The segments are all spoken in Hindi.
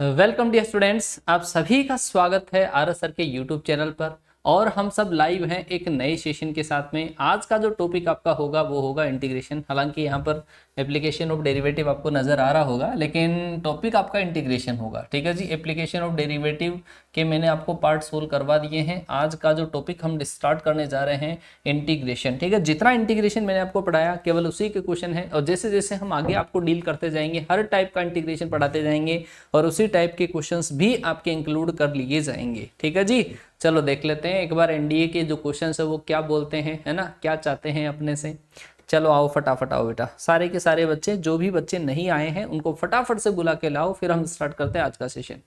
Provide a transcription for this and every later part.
वेलकम डियर स्टूडेंट्स आप सभी का स्वागत है आर सर के यूट्यूब चैनल पर और हम सब लाइव हैं एक नए सेशन के साथ में आज का जो टॉपिक आपका होगा वो होगा इंटीग्रेशन हालांकि यहाँ पर एप्लीकेशन ऑफ डेरिवेटिव आपको नज़र आ रहा होगा लेकिन टॉपिक आपका इंटीग्रेशन होगा ठीक है जी एप्लीकेशन ऑफ डेरिवेटिव कि मैंने आपको पार्ट सोल्व करवा दिए हैं आज का जो टॉपिक हम स्टार्ट करने जा रहे हैं इंटीग्रेशन ठीक है जितना इंटीग्रेशन मैंने आपको पढ़ाया केवल उसी के क्वेश्चन है और जैसे जैसे हम आगे आपको डील करते जाएंगे हर टाइप का इंटीग्रेशन पढ़ाते जाएंगे और उसी टाइप के क्वेश्चन भी आपके इंक्लूड कर लिए जाएंगे ठीक है जी चलो देख लेते हैं एक बार एनडीए के जो क्वेश्चन है वो क्या बोलते हैं है ना क्या चाहते हैं अपने से चलो आओ फटाफट आओ बेटा सारे के सारे बच्चे जो भी बच्चे नहीं आए हैं उनको फटाफट से बुला के लाओ फिर हम स्टार्ट करते हैं आज का सेशन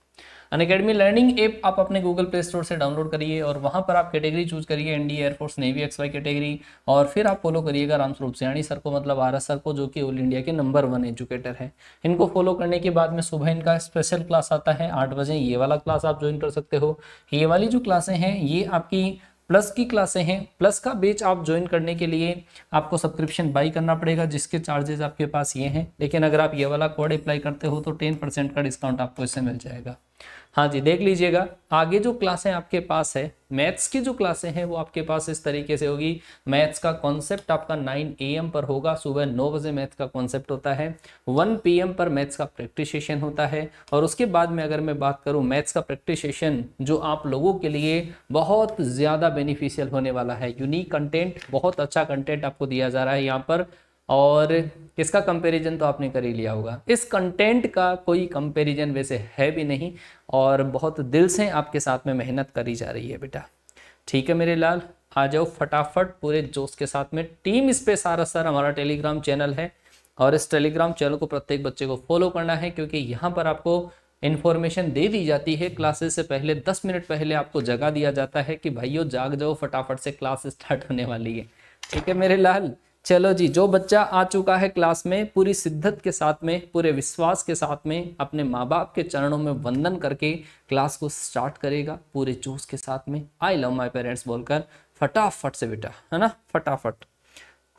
अनकेडमी लर्निंग ऐप आप अपने गूगल प्ले स्टोर से डाउनलोड करिए और वहाँ पर आप कैटेगरी चूज करिए the air force navy X Y category और फिर आप फॉलो करिएगा रामस्वरूप सियाणी सर को मतलब आर एस सर को जो कि ऑल इंडिया के नंबर वन एजुकेटर है इनको फॉलो करने के बाद में सुबह इनका स्पेशल क्लास आता है आठ बजे ये वाला क्लास आप ज्वाइन कर सकते हो ये वाली जो क्लासें हैं ये आपकी प्लस की क्लासें हैं प्लस का बेच आप ज्वाइन करने के लिए आपको सब्सक्रिप्शन बाई करना पड़ेगा जिसके चार्जेस आपके पास ये हैं लेकिन अगर आप ये वाला कोड अप्लाई करते हो तो टेन परसेंट का डिस्काउंट आपको इससे मिल जाएगा हाँ जी देख लीजिएगा आगे जो क्लासें आपके पास है मैथ्स की जो क्लासें हैं वो आपके पास इस तरीके से होगी मैथ्स का कॉन्सेप्ट आपका 9 एम पर होगा सुबह 9 बजे मैथ्स का कॉन्सेप्ट होता है 1 एम पर मैथ्स का प्रैक्टिस सेशन होता है और उसके बाद में अगर मैं बात करूँ मैथ्स का प्रैक्टिस सेशन जो आप लोगों के लिए बहुत ज़्यादा बेनिफिशियल होने वाला है यूनिक कंटेंट बहुत अच्छा कंटेंट आपको दिया जा रहा है यहाँ पर और किसका कंपैरिजन तो आपने कर ही लिया होगा इस कंटेंट का कोई कंपैरिजन वैसे है भी नहीं और बहुत दिल से आपके साथ में मेहनत करी जा रही है बेटा ठीक है मेरे लाल आ जाओ फटाफट पूरे जोश के साथ में टीम इस पर सारा सर हमारा टेलीग्राम चैनल है और इस टेलीग्राम चैनल को प्रत्येक बच्चे को फॉलो करना है क्योंकि यहाँ पर आपको इन्फॉर्मेशन दे दी जाती है क्लासेस से पहले दस मिनट पहले आपको जगा दिया जाता है कि भाइयों जाग जाओ फटाफट से क्लास स्टार्ट होने वाली है ठीक है मेरे लाल चलो जी जो बच्चा आ चुका है क्लास में पूरी सिद्धत के साथ में पूरे विश्वास के साथ में अपने माँ बाप के चरणों में वंदन करके क्लास को स्टार्ट करेगा पूरे जोश के साथ में आई लव माई पेरेंट्स बोलकर फटाफट से बेटा है ना फटाफट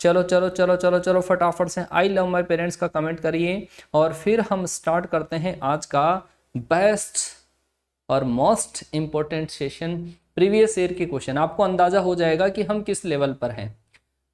चलो चलो चलो चलो चलो फटाफट से आई लव माई पेरेंट्स का कमेंट करिए और फिर हम स्टार्ट करते हैं आज का बेस्ट और most important session previous year के क्वेश्चन आपको अंदाज़ा हो जाएगा कि हम किस लेवल पर हैं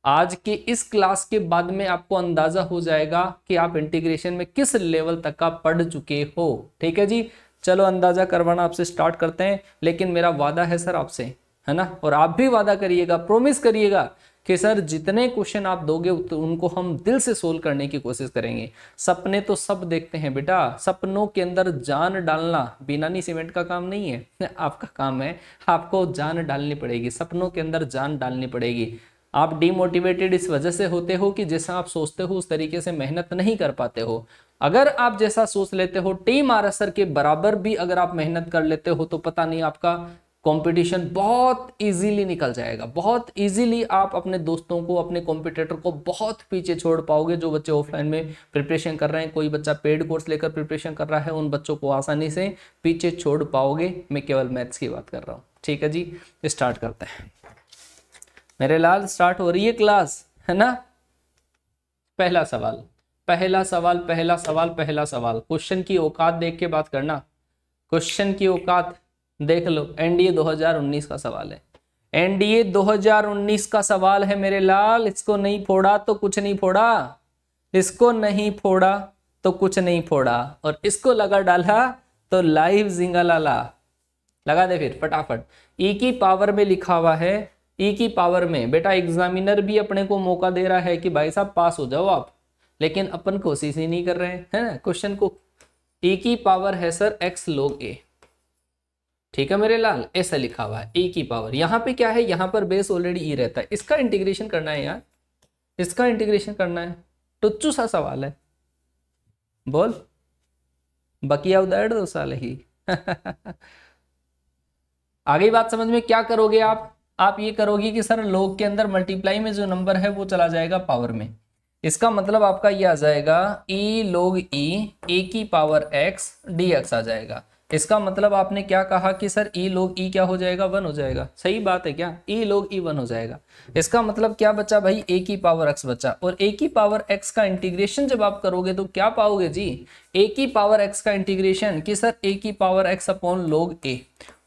आज के इस क्लास के बाद में आपको अंदाजा हो जाएगा कि आप इंटीग्रेशन में किस लेवल तक का पढ़ चुके हो ठीक है जी चलो अंदाजा करवाना आपसे स्टार्ट करते हैं लेकिन मेरा वादा है सर आपसे है ना और आप भी वादा करिएगा प्रोमिस करिएगा कि सर जितने क्वेश्चन आप दोगे तो उनको हम दिल से सोल्व करने की कोशिश करेंगे सपने तो सब देखते हैं बेटा सपनों के अंदर जान डालना नहीं सीमेंट का काम नहीं है आपका काम है आपको जान डालनी पड़ेगी सपनों के अंदर जान डालनी पड़ेगी आप डीमोटिवेटेड इस वजह से होते हो कि जैसा आप सोचते हो उस तरीके से मेहनत नहीं कर पाते हो अगर आप जैसा सोच लेते हो टीम आरएसआर के बराबर भी अगर आप मेहनत कर लेते हो तो पता नहीं आपका कंपटीशन बहुत इजीली निकल जाएगा बहुत इजीली आप अपने दोस्तों को अपने कॉम्पिटेटर को बहुत पीछे छोड़ पाओगे जो बच्चे ऑफलाइन में प्रिपरेशन कर रहे हैं कोई बच्चा पेड कोर्स लेकर प्रिपरेशन कर रहा है उन बच्चों को आसानी से पीछे छोड़ पाओगे मैं केवल मैथ्स की बात कर रहा हूँ ठीक है जी स्टार्ट करते हैं मेरे लाल स्टार्ट हो रही है क्लास है ना पहला सवाल पहला सवाल पहला सवाल पहला सवाल क्वेश्चन की औकात देख के बात करना क्वेश्चन की औकात देख लो एनडीए 2019 का सवाल है एनडीए 2019 का सवाल है मेरे लाल इसको नहीं फोड़ा तो कुछ नहीं फोड़ा इसको नहीं फोड़ा तो कुछ नहीं फोड़ा और इसको लगा डाला तो लाइव जिंगा लाला लगा दे फिर फटाफट ई e की पावर में लिखा हुआ है ई e की पावर में बेटा एग्जामिनर भी अपने को मौका दे रहा है कि भाई साहब पास हो जाओ आप लेकिन अपन कोशिश ही नहीं कर रहे हैं ना क्वेश्चन को ई e की पावर है सर एक्स लोग ए ठीक है मेरे लाल ऐसा लिखा हुआ है ई e की पावर यहाँ पे क्या है यहाँ पर बेस ऑलरेडी ई रहता है इसका इंटीग्रेशन करना है यार इसका इंटीग्रेशन करना है टुच्चू सा सवाल है बोल बकिया उदाहरण दो साल ही आ गई बात समझ में क्या करोगे आप आप ये करोगे कि सर लोग के अंदर मल्टीप्लाई में जो नंबर है वो चला जाएगा पावर में इसका मतलब आपका ये आ जाएगा e log e a e की पावर x dx आ जाएगा इसका मतलब आपने क्या कहा कि सर e log e क्या हो जाएगा वन हो जाएगा सही बात है क्या e log e वन हो जाएगा इसका मतलब क्या बचा भाई a की पावर x बचा और a की पावर x का इंटीग्रेशन जब आप करोगे तो क्या पाओगे जी a की पावर x का इंटीग्रेशन कि सर a की power x upon log a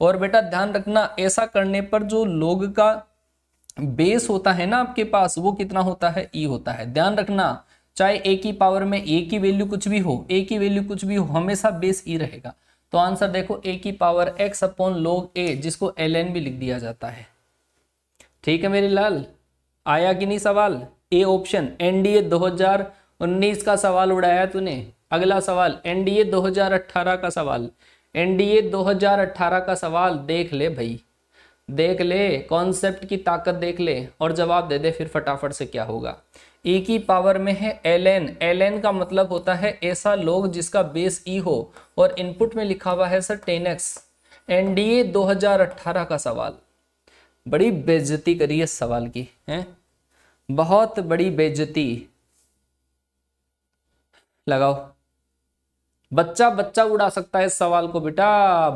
और बेटा ध्यान रखना ऐसा करने पर जो लोग का बेस होता है ना आपके पास वो कितना होता है ई e होता है ध्यान रखना चाहे ए की पावर में ए की वैल्यू कुछ भी हो ए की वैल्यू कुछ भी हो हमेशा बेस ई e रहेगा तो आंसर देखो ए की पावर एक्स अपॉन लोग ए जिसको एल एन भी लिख दिया जाता है ठीक है मेरे लाल आया कि नहीं सवाल ए ऑप्शन एनडीए 2019 का सवाल उड़ाया तूने अगला सवाल एनडीए 2018 का सवाल एनडीए 2018 का सवाल देख ले भाई देख ले कॉन्सेप्ट की ताकत देख ले और जवाब दे दे फिर फटाफट से क्या होगा ई e की पावर में है एल एन एल एन का मतलब होता है ऐसा लोग जिसका बेस ई e हो और इनपुट में लिखा हुआ है sir ten X N D A दो हजार अट्ठारह का सवाल बड़ी बेजती करी है सवाल की है बहुत बड़ी बेजती लगाओ बच्चा बच्चा उड़ा सकता है इस सवाल को बेटा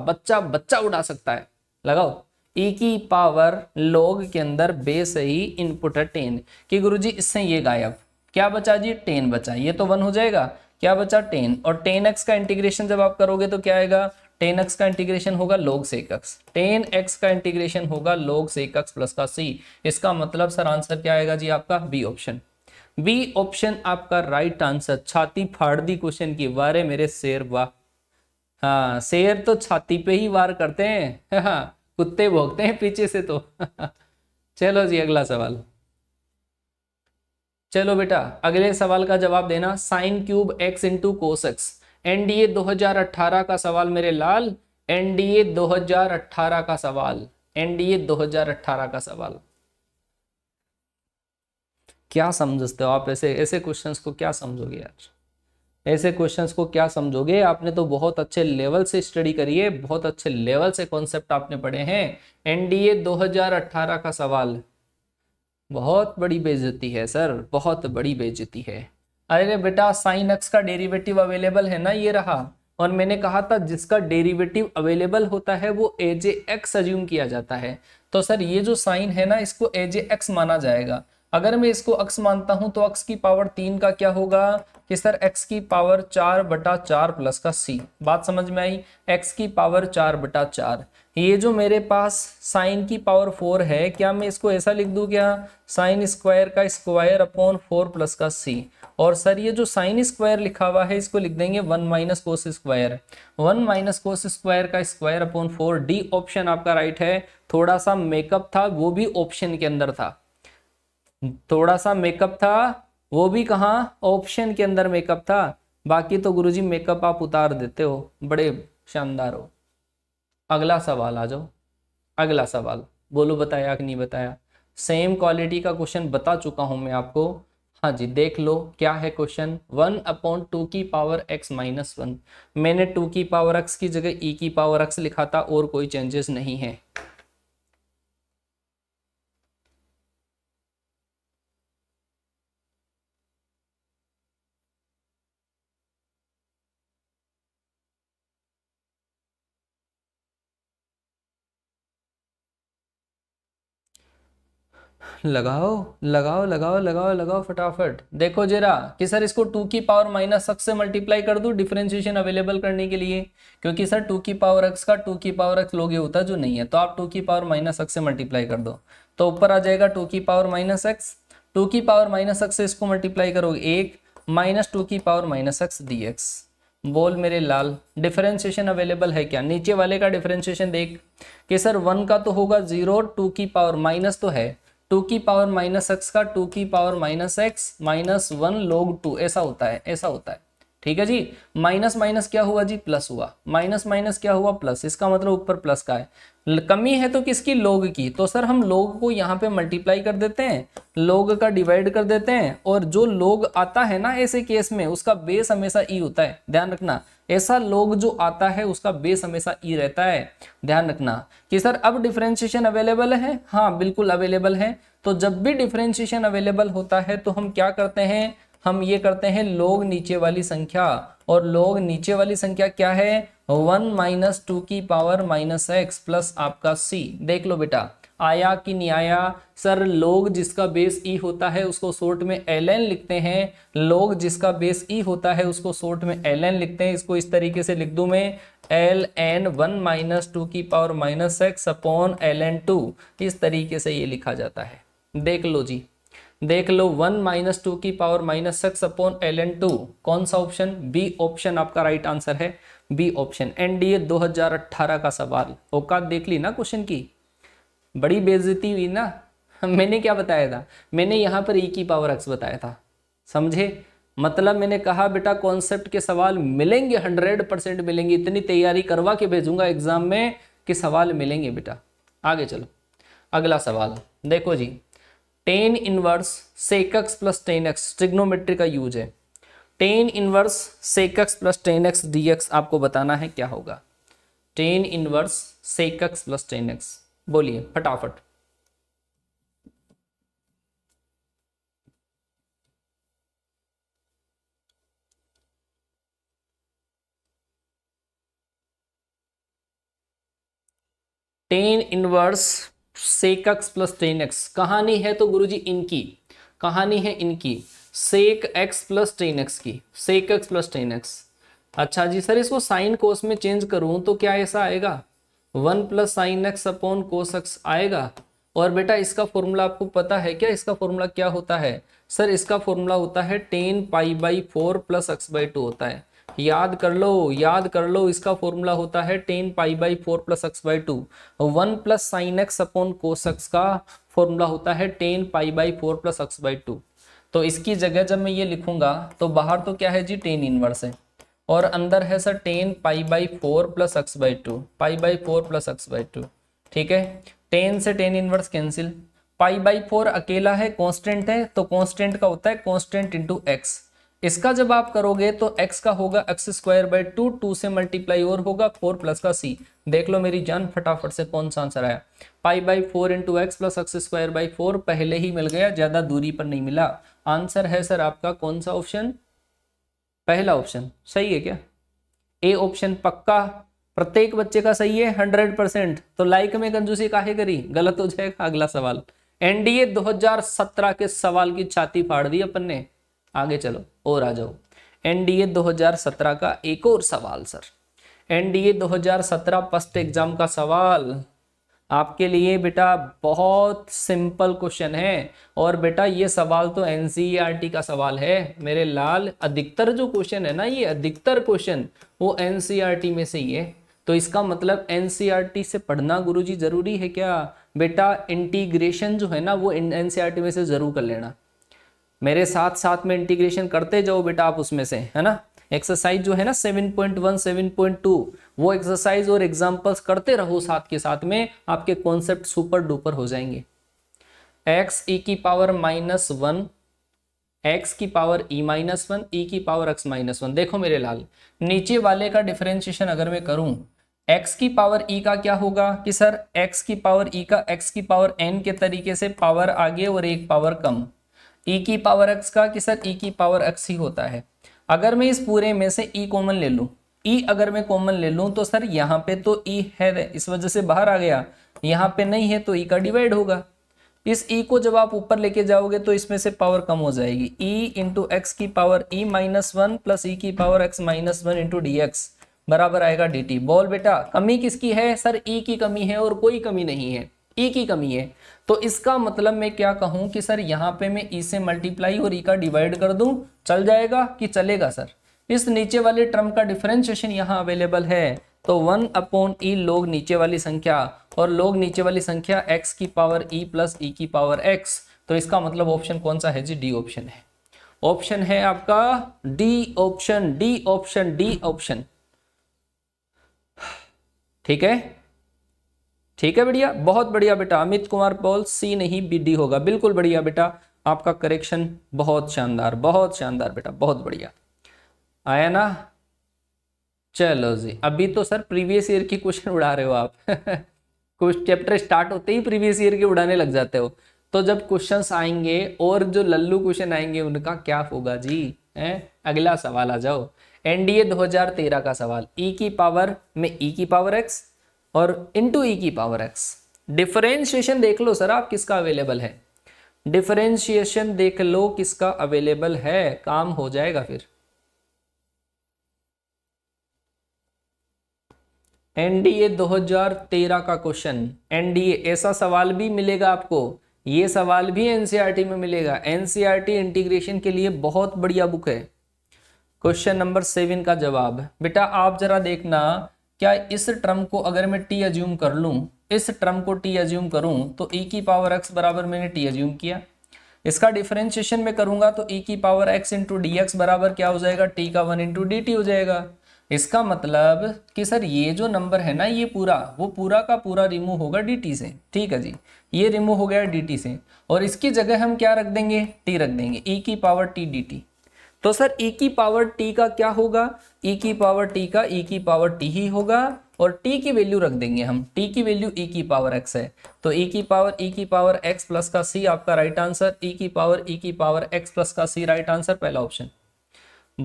बच्चा बच्चा उड़ा सकता है लगाओ e की पावर लॉग के अंदर बेस ही इनपुट है टेन कि गुरुजी इससे ये गायब क्या बचा जी टेन बचा ये तो वन हो जाएगा क्या बचा टेन और टेन एक्स का इंटीग्रेशन जब आप करोगे तो क्या आएगा टेन एक्स का इंटीग्रेशन होगा लोग से कक्स टेन एक्स का इंटीग्रेशन होगा लोग से कक्स प्लस का सी इसका मतलब सर आंसर क्या आएगा जी आपका बी ऑप्शन बी ऑप्शन आपका राइट आंसर छाती फाड़ दी क्वेश्चन की वारे मेरे शेर वाह हाँ शेर तो छाती पे ही वार करते हैं हाँ, कुत्ते भोगते हैं पीछे से तो चलो जी अगला सवाल चलो बेटा अगले सवाल का जवाब देना sine cube X into cos X NDA अट्ठारह का सवाल मेरे लाल एनडीए 2018 का सवाल एनडीए 2018 का सवाल क्या समझते हो आप ऐसे ऐसे क्वेश्चंस को क्या समझोगे यार ऐसे क्वेश्चंस को क्या समझोगे आपने तो बहुत अच्छे लेवल से स्टडी करी है बहुत अच्छे लेवल से कॉन्सेप्ट आपने पढ़े हैं एनडीए 2018 का सवाल बहुत बड़ी बेजती है सर बहुत बड़ी बेजती है अरे बेटा साइन एक्स का डेरिवेटिव अवेलेबल है ना ये रहा और मैंने कहा था जिसका डेरिवेटिव अवेलेबल होता है वो एजे एक्स अज्यूम किया जाता है तो सर ये जो साइन है ना इसको एजे एक्स माना जाएगा अगर मैं इसको अक्स मानता हूं तो अक्स की पावर तीन का क्या होगा कि सर एक्स की पावर चार बटा चार प्लस का सी बात समझ में आई एक्स की पावर चार बटा चार ये जो मेरे पास साइन की पावर फोर है क्या मैं इसको ऐसा लिख दूं क्या साइन स्क्वायर का स्क्वायर अपॉन फोर प्लस का सी और सर ये जो साइन स्क्वायर लिखा हुआ है इसको लिख देंगे one minus cos square one minus cos square का square upon four D option आपका राइट है थोड़ा सा मेकअप था वो भी ऑप्शन के अंदर था थोड़ा सा मेकअप था वो भी कहाँ ऑप्शन के अंदर मेकअप था बाकी तो गुरुजी मेकअप आप उतार देते हो बड़े शानदार हो अगला सवाल आ जाओ अगला सवाल बोलो बताया कि नहीं बताया सेम क्वालिटी का क्वेश्चन बता चुका हूं मैं आपको हाँ जी देख लो क्या है क्वेश्चन वन अपॉन टू की पावर एक्स माइनस वन मैंने टू की पावर एक्स की जगह ई e की पावर एक्स लिखा था और कोई चेंजेस नहीं है लगाओ लगाओ लगाओ लगाओ लगाओ फटाफट देखो जरा कि सर इसको टू की पावर माइनस एक्स से मल्टीप्लाई कर दू डिफ्रेंशिएशन अवेलेबल करने के लिए क्योंकि सर टू की पावर एक्स का टू की पावर एक्स लोगे होता जो नहीं है तो आप टू की पावर माइनस एक्स से मल्टीप्लाई कर दो तो ऊपर आ जाएगा टू की पावर माइनस एक्स टू की पावर माइनस एक्स से इसको मल्टीप्लाई करोगे एक माइनस टू की power minus X D x बोल मेरे लाल डिफरेंशिएशन अवेलेबल है क्या नीचे वाले का डिफरेंशिएशन देख कि सर वन का तो होगा जीरो टू की पावर माइनस तो है टू की पावर माइनस एक्स का टू की power minus x minus one log two ऐसा होता है ऐसा होता है ठीक है जी माइनस माइनस क्या हुआ जी प्लस हुआ माइनस माइनस क्या हुआ प्लस इसका मतलब ऊपर प्लस का है कमी है तो किसकी लोग की तो सर हम लोग को यहाँ पे मल्टीप्लाई कर देते हैं लोग का डिवाइड कर देते हैं और जो लोग आता है ना ऐसे केस में उसका बेस हमेशा ई e होता है ध्यान रखना ऐसा लोग जो आता है उसका बेस हमेशा ई e रहता है ध्यान रखना कि सर अब डिफ्रेंशिएशन अवेलेबल है हाँ बिल्कुल अवेलेबल है तो जब भी डिफ्रेंशिएशन अवेलेबल होता है तो हम क्या करते हैं हम ये करते हैं लोग नीचे वाली संख्या और लोग नीचे वाली संख्या क्या है वन माइनस टू की पावर माइनस एक्स प्लस आपका सी देख लो बेटा आया कि नहीं आया सर लोग जिसका बेस ई e होता है उसको शोर्ट में एल एन लिखते हैं लोग जिसका बेस ई e होता है उसको शोर्ट में एल एन लिखते हैं इसको इस तरीके से लिख दूं मैं l n one minus two की power minus x upon l n two इस तरीके से ये लिखा जाता है देख लो जी देख लो वन माइनस टू की power minus six upon l n two कौन सा ऑप्शन बी ऑप्शन आपका राइट आंसर है बी ऑप्शन एनडीए 2018 का सवाल औकात देख ली ना क्वेश्चन की बड़ी बेजती हुई ना मैंने क्या बताया था मैंने यहाँ पर ई e की पावर एक्स बताया था समझे मतलब मैंने कहा बेटा कॉन्सेप्ट के सवाल मिलेंगे हंड्रेड परसेंट मिलेंगे इतनी तैयारी करवा के भेजूंगा एग्जाम में कि सवाल मिलेंगे बेटा आगे चलो अगला सवाल देखो जी tan inverse sec x plus tan x trigonometry का यूज है tan inverse sec x plus tan x D x आपको बताना है क्या होगा tan inverse sec x plus tan x बोलिए फटाफट tan inverse sec x plus tan x कहानी है तो गुरुजी इनकी कहानी है इनकी sec x plus tan x की sec x plus tan x अच्छा जी सर इसको साइन कोस में चेंज करूं तो क्या ऐसा आएगा one plus sine x upon cos x आएगा और बेटा इसका फॉर्मूला आपको पता है क्या इसका फॉर्मूला क्या होता है सर इसका फॉर्मूला होता है tan pi by four plus x by two होता है याद कर लो याद कर लो इसका फॉर्मूला होता है tan pi by four plus x by two one plus sine x upon cos x का फॉर्मूला होता है tan pi by four plus x by two तो इसकी जगह जब मैं ये लिखूंगा तो बाहर तो क्या है जी टेन इनवर्स है और अंदर है sir tan pi by four plus x by two pi by four plus x by two ठीक है टेन से tan inverse cancel pi by four अकेला है कांस्टेंट है तो कांस्टेंट का होता है कांस्टेंट इंटू एक्स इसका जब आप करोगे तो x का होगा x square by two two से मल्टीप्लाई और होगा फोर प्लस का c देख लो मेरी जान फटाफट से कौन सा आंसर आया pi by four into x plus x square by four पहले ही मिल गया ज्यादा दूरी पर नहीं मिला आंसर है सर आपका कौन सा ऑप्शन पहला ऑप्शन सही है क्या ए ऑप्शन पक्का प्रत्येक बच्चे का सही है हंड्रेड परसेंट तो लाइक में कंजूसी काहे करी गलत हो जाएगा अगला सवाल एनडीए 2017 के सवाल की छाती फाड़ दी अपन ने आगे चलो और आ जाओ एनडीए 2017 का एक और सवाल सर एनडीए 2017 फर्स्ट एग्जाम का सवाल आपके लिए बेटा बहुत सिंपल क्वेश्चन है और बेटा ये सवाल तो एनसीईआरटी e का सवाल है मेरे लाल अधिकतर जो क्वेश्चन है ना ये अधिकतर क्वेश्चन वो एनसीईआरटी e में से ही है तो इसका मतलब एनसीईआरटी e से पढ़ना गुरुजी जरूरी है क्या बेटा इंटीग्रेशन जो है ना वो एनसीईआरटी में से जरूर कर लेना मेरे साथ साथ में इंटीग्रेशन करते जाओ बेटा आप उसमें से है ना एक्सरसाइज जो है ना 7.1 7.2 वो एक्सरसाइज और एग्जांपल्स करते रहो साथ के साथ में आपके कॉन्सेप्ट सुपर डुपर हो जाएंगे एक्स ई e की पावर माइनस वन एक्स की power e minus one e की पावर एक्स माइनस वन देखो मेरे लाल नीचे वाले का डिफरेंशिएशन अगर मैं करूं एक्स की पावर ई e का क्या होगा कि सर एक्स की पावर ई e का एक्स की पावर एन के तरीके से पावर आगे और एक पावर कम e की पावर एक्स का कि सर e की पावर एक्स ही होता है अगर मैं इस पूरे में से ई e कॉमन ले लूँ ई e अगर मैं कॉमन ले लूँ तो सर यहाँ पे तो ई e है इस वजह से बाहर आ गया यहाँ पे नहीं है तो ई का डिवाइड होगा इस ई को जब आप ऊपर लेके जाओगे तो इसमें से पावर कम हो जाएगी ई इंटू एक्स की power e minus one plus e की power x minus one into d x बराबर आएगा डी टी बोल बेटा कमी किसकी है सर ई की कमी है और कोई कमी नहीं है ई की कमी है तो इसका मतलब मैं क्या कहूं कि सर यहां पे मैं ई e से मल्टीप्लाई और ई e का डिवाइड कर दूं चल जाएगा कि चलेगा सर इस नीचे वाले टर्म का डिफरेंशिएशन यहां अवेलेबल है तो वन अपॉन ई लोग नीचे वाली संख्या और लोग नीचे वाली संख्या एक्स की पावर ई प्लस ई की पावर एक्स तो इसका मतलब ऑप्शन कौन सा है जी डी ऑप्शन है ऑप्शन है आपका D option D option D option ठीक है ठीक है बढ़िया बहुत बढ़िया बेटा अमित कुमार पॉल सी नहीं बी डी होगा बिल्कुल बढ़िया बेटा आपका करेक्शन बहुत शानदार बहुत शानदार बेटा बहुत बढ़िया आया ना चलो जी अभी तो सर प्रीवियस ईयर की क्वेश्चन उड़ा रहे हो आप कुछ चैप्टर स्टार्ट होते ही प्रीवियस ईयर के उड़ाने लग जाते हो तो जब क्वेश्चन आएंगे और जो लल्लू क्वेश्चन आएंगे उनका क्या होगा जी है अगला सवाल आ जाओ एनडीए 2013 का सवाल ई e की पावर में ई e की पावर एक्स और इंटू ई e की पावर एक्स डिफरेंशिएशन देख लो सर आप किसका अवेलेबल है डिफरेंशिएशन देख लो किसका अवेलेबल है काम हो जाएगा फिर एनडीए 2013 का क्वेश्चन एनडीए ऐसा सवाल भी मिलेगा आपको ये सवाल भी एनसीईआरटी e में मिलेगा एनसीईआरटी इंटीग्रेशन e के लिए बहुत बढ़िया बुक है क्वेश्चन नंबर सेवन का जवाब बेटा आप जरा देखना क्या इस टर्म को अगर मैं टी एज्यूम कर लूँ इस टर्म को टी एज्यूम करूँ तो ई e की पावर एक्स बराबर मैंने टी एज्यूम किया इसका डिफरेंशिएशन मैं करूंगा तो ई e की power x into d x बराबर क्या हो जाएगा टी का वन इंटू डी टी हो जाएगा इसका मतलब कि सर ये जो नंबर है ना ये पूरा वो पूरा का पूरा रिमूव होगा डी से ठीक है जी ये रिमूव हो गया डी से और इसकी जगह हम क्या रख देंगे टी रख देंगे ई e की पावर टी डी टी तो सर e की पावर t का क्या होगा e की पावर t का e की पावर t ही होगा और t की वैल्यू रख देंगे हम t की वैल्यू e की पावर x है तो e की पावर e की पावर x प्लस का c आपका राइट आंसर e की पावर e की पावर x प्लस का c राइट आंसर पहला ऑप्शन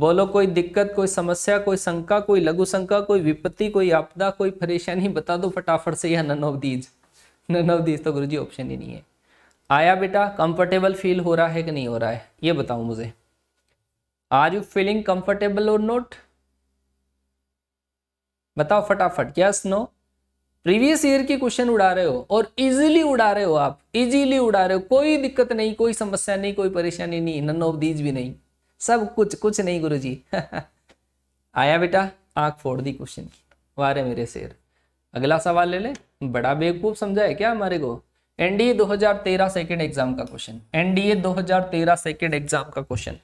बोलो कोई दिक्कत कोई समस्या कोई शंका कोई लघु शंका कोई विपत्ति कोई आपदा कोई परेशानी बता दो फटाफट से यह none of these none of these तो गुरुजी ऑप्शन ही नहीं है आया बेटा कंफर्टेबल फील हो रहा है कि नहीं हो रहा है ये बताओ मुझे आर यू फीलिंग कंफर्टेबल और नोट बताओ फटाफट यस नो प्रीवियस ईयर की क्वेश्चन उड़ा रहे हो और इजीली उड़ा रहे हो आप इजीली उड़ा रहे हो कोई दिक्कत नहीं कोई समस्या नहीं कोई परेशानी नहीं नन ऑफ दीज भी नहीं सब कुछ कुछ नहीं गुरु जी आया बेटा आंख फोड़ दी क्वेश्चन की वारे मेरे शेर अगला सवाल ले ले बड़ा बेवकूफ समझा है क्या हमारे को एनडीए 2013 सेकंड एग्जाम का क्वेश्चन एनडीए 2013 सेकंड एग्जाम का क्वेश्चन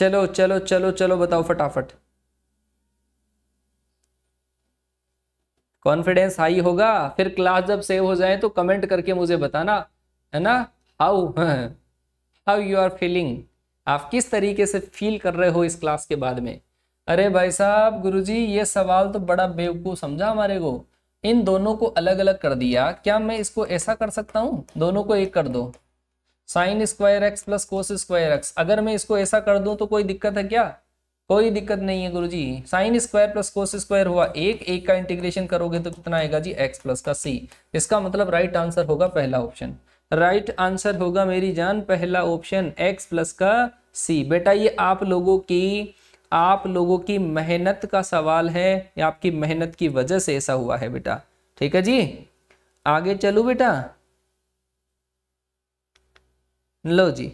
चलो चलो चलो चलो बताओ फटाफट कॉन्फिडेंस हाई होगा फिर क्लास जब सेव हो जाए तो कमेंट करके मुझे बताना है ना how how you are feeling आप किस तरीके से फील कर रहे हो इस क्लास के बाद में अरे भाई साहब गुरुजी ये सवाल तो बड़ा बेवकूफ समझा हमारे को इन दोनों को अलग अलग कर दिया क्या मैं इसको ऐसा कर सकता हूँ दोनों को एक कर दो sine square x plus cos square x अगर मैं इसको ऐसा कर दूं तो कोई दिक्कत है क्या कोई दिक्कत नहीं है गुरुजी sine square plus cos square हुआ एक एक का इंटीग्रेशन करोगे तो कितना आएगा जी एक्स प्लस का सी इसका मतलब राइट आंसर होगा पहला ऑप्शन राइट आंसर होगा मेरी जान पहला ऑप्शन एक्स प्लस का सी बेटा ये आप लोगों की आप लोगों की मेहनत का सवाल है या आपकी मेहनत की वजह से ऐसा हुआ है बेटा ठीक है जी आगे चलू बेटा लो जी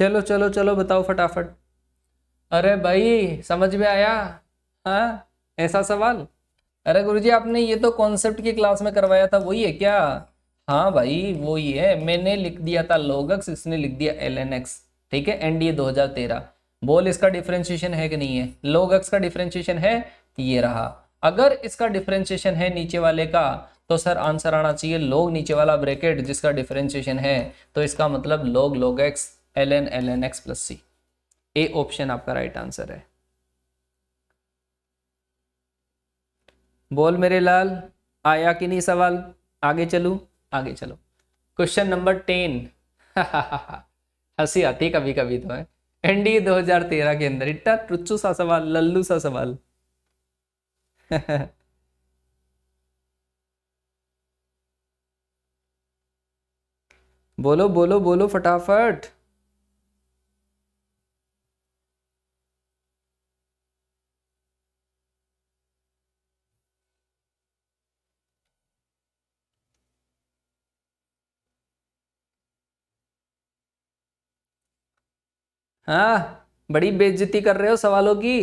चलो चलो चलो बताओ फटाफट अरे भाई समझ में आया हाँ ऐसा सवाल अरे गुरुजी आपने ये तो कॉन्सेप्ट की क्लास में करवाया था वही है क्या हाँ भाई वही है मैंने लिख दिया था लोगक्स इसने लिख दिया एल एन एक्स ठीक है एनडीए तेरह बोल इसका डिफ्रेंशिएशन है कि नहीं है लोगक्स का डिफ्रेंशिएशन है ये रहा अगर इसका डिफ्रेंशिएशन है नीचे वाले का तो सर आंसर आना चाहिए लोग नीचे वाला ब्रैकेट जिसका डिफ्रेंशिएशन है तो इसका मतलब log log x l n l n x plus c A option आपका राइट आंसर है बोल मेरे लाल आया कि नहीं सवाल आगे चलू आगे चलो क्वेश्चन नंबर टेन हंसी आती कभी कभी तो है एनडी 2013 के अंदर इट्टा ट्रुच्चू सा सवाल लल्लू सा सवाल बोलो बोलो बोलो फटाफट हाँ बड़ी बेइज्जती कर रहे हो सवालों की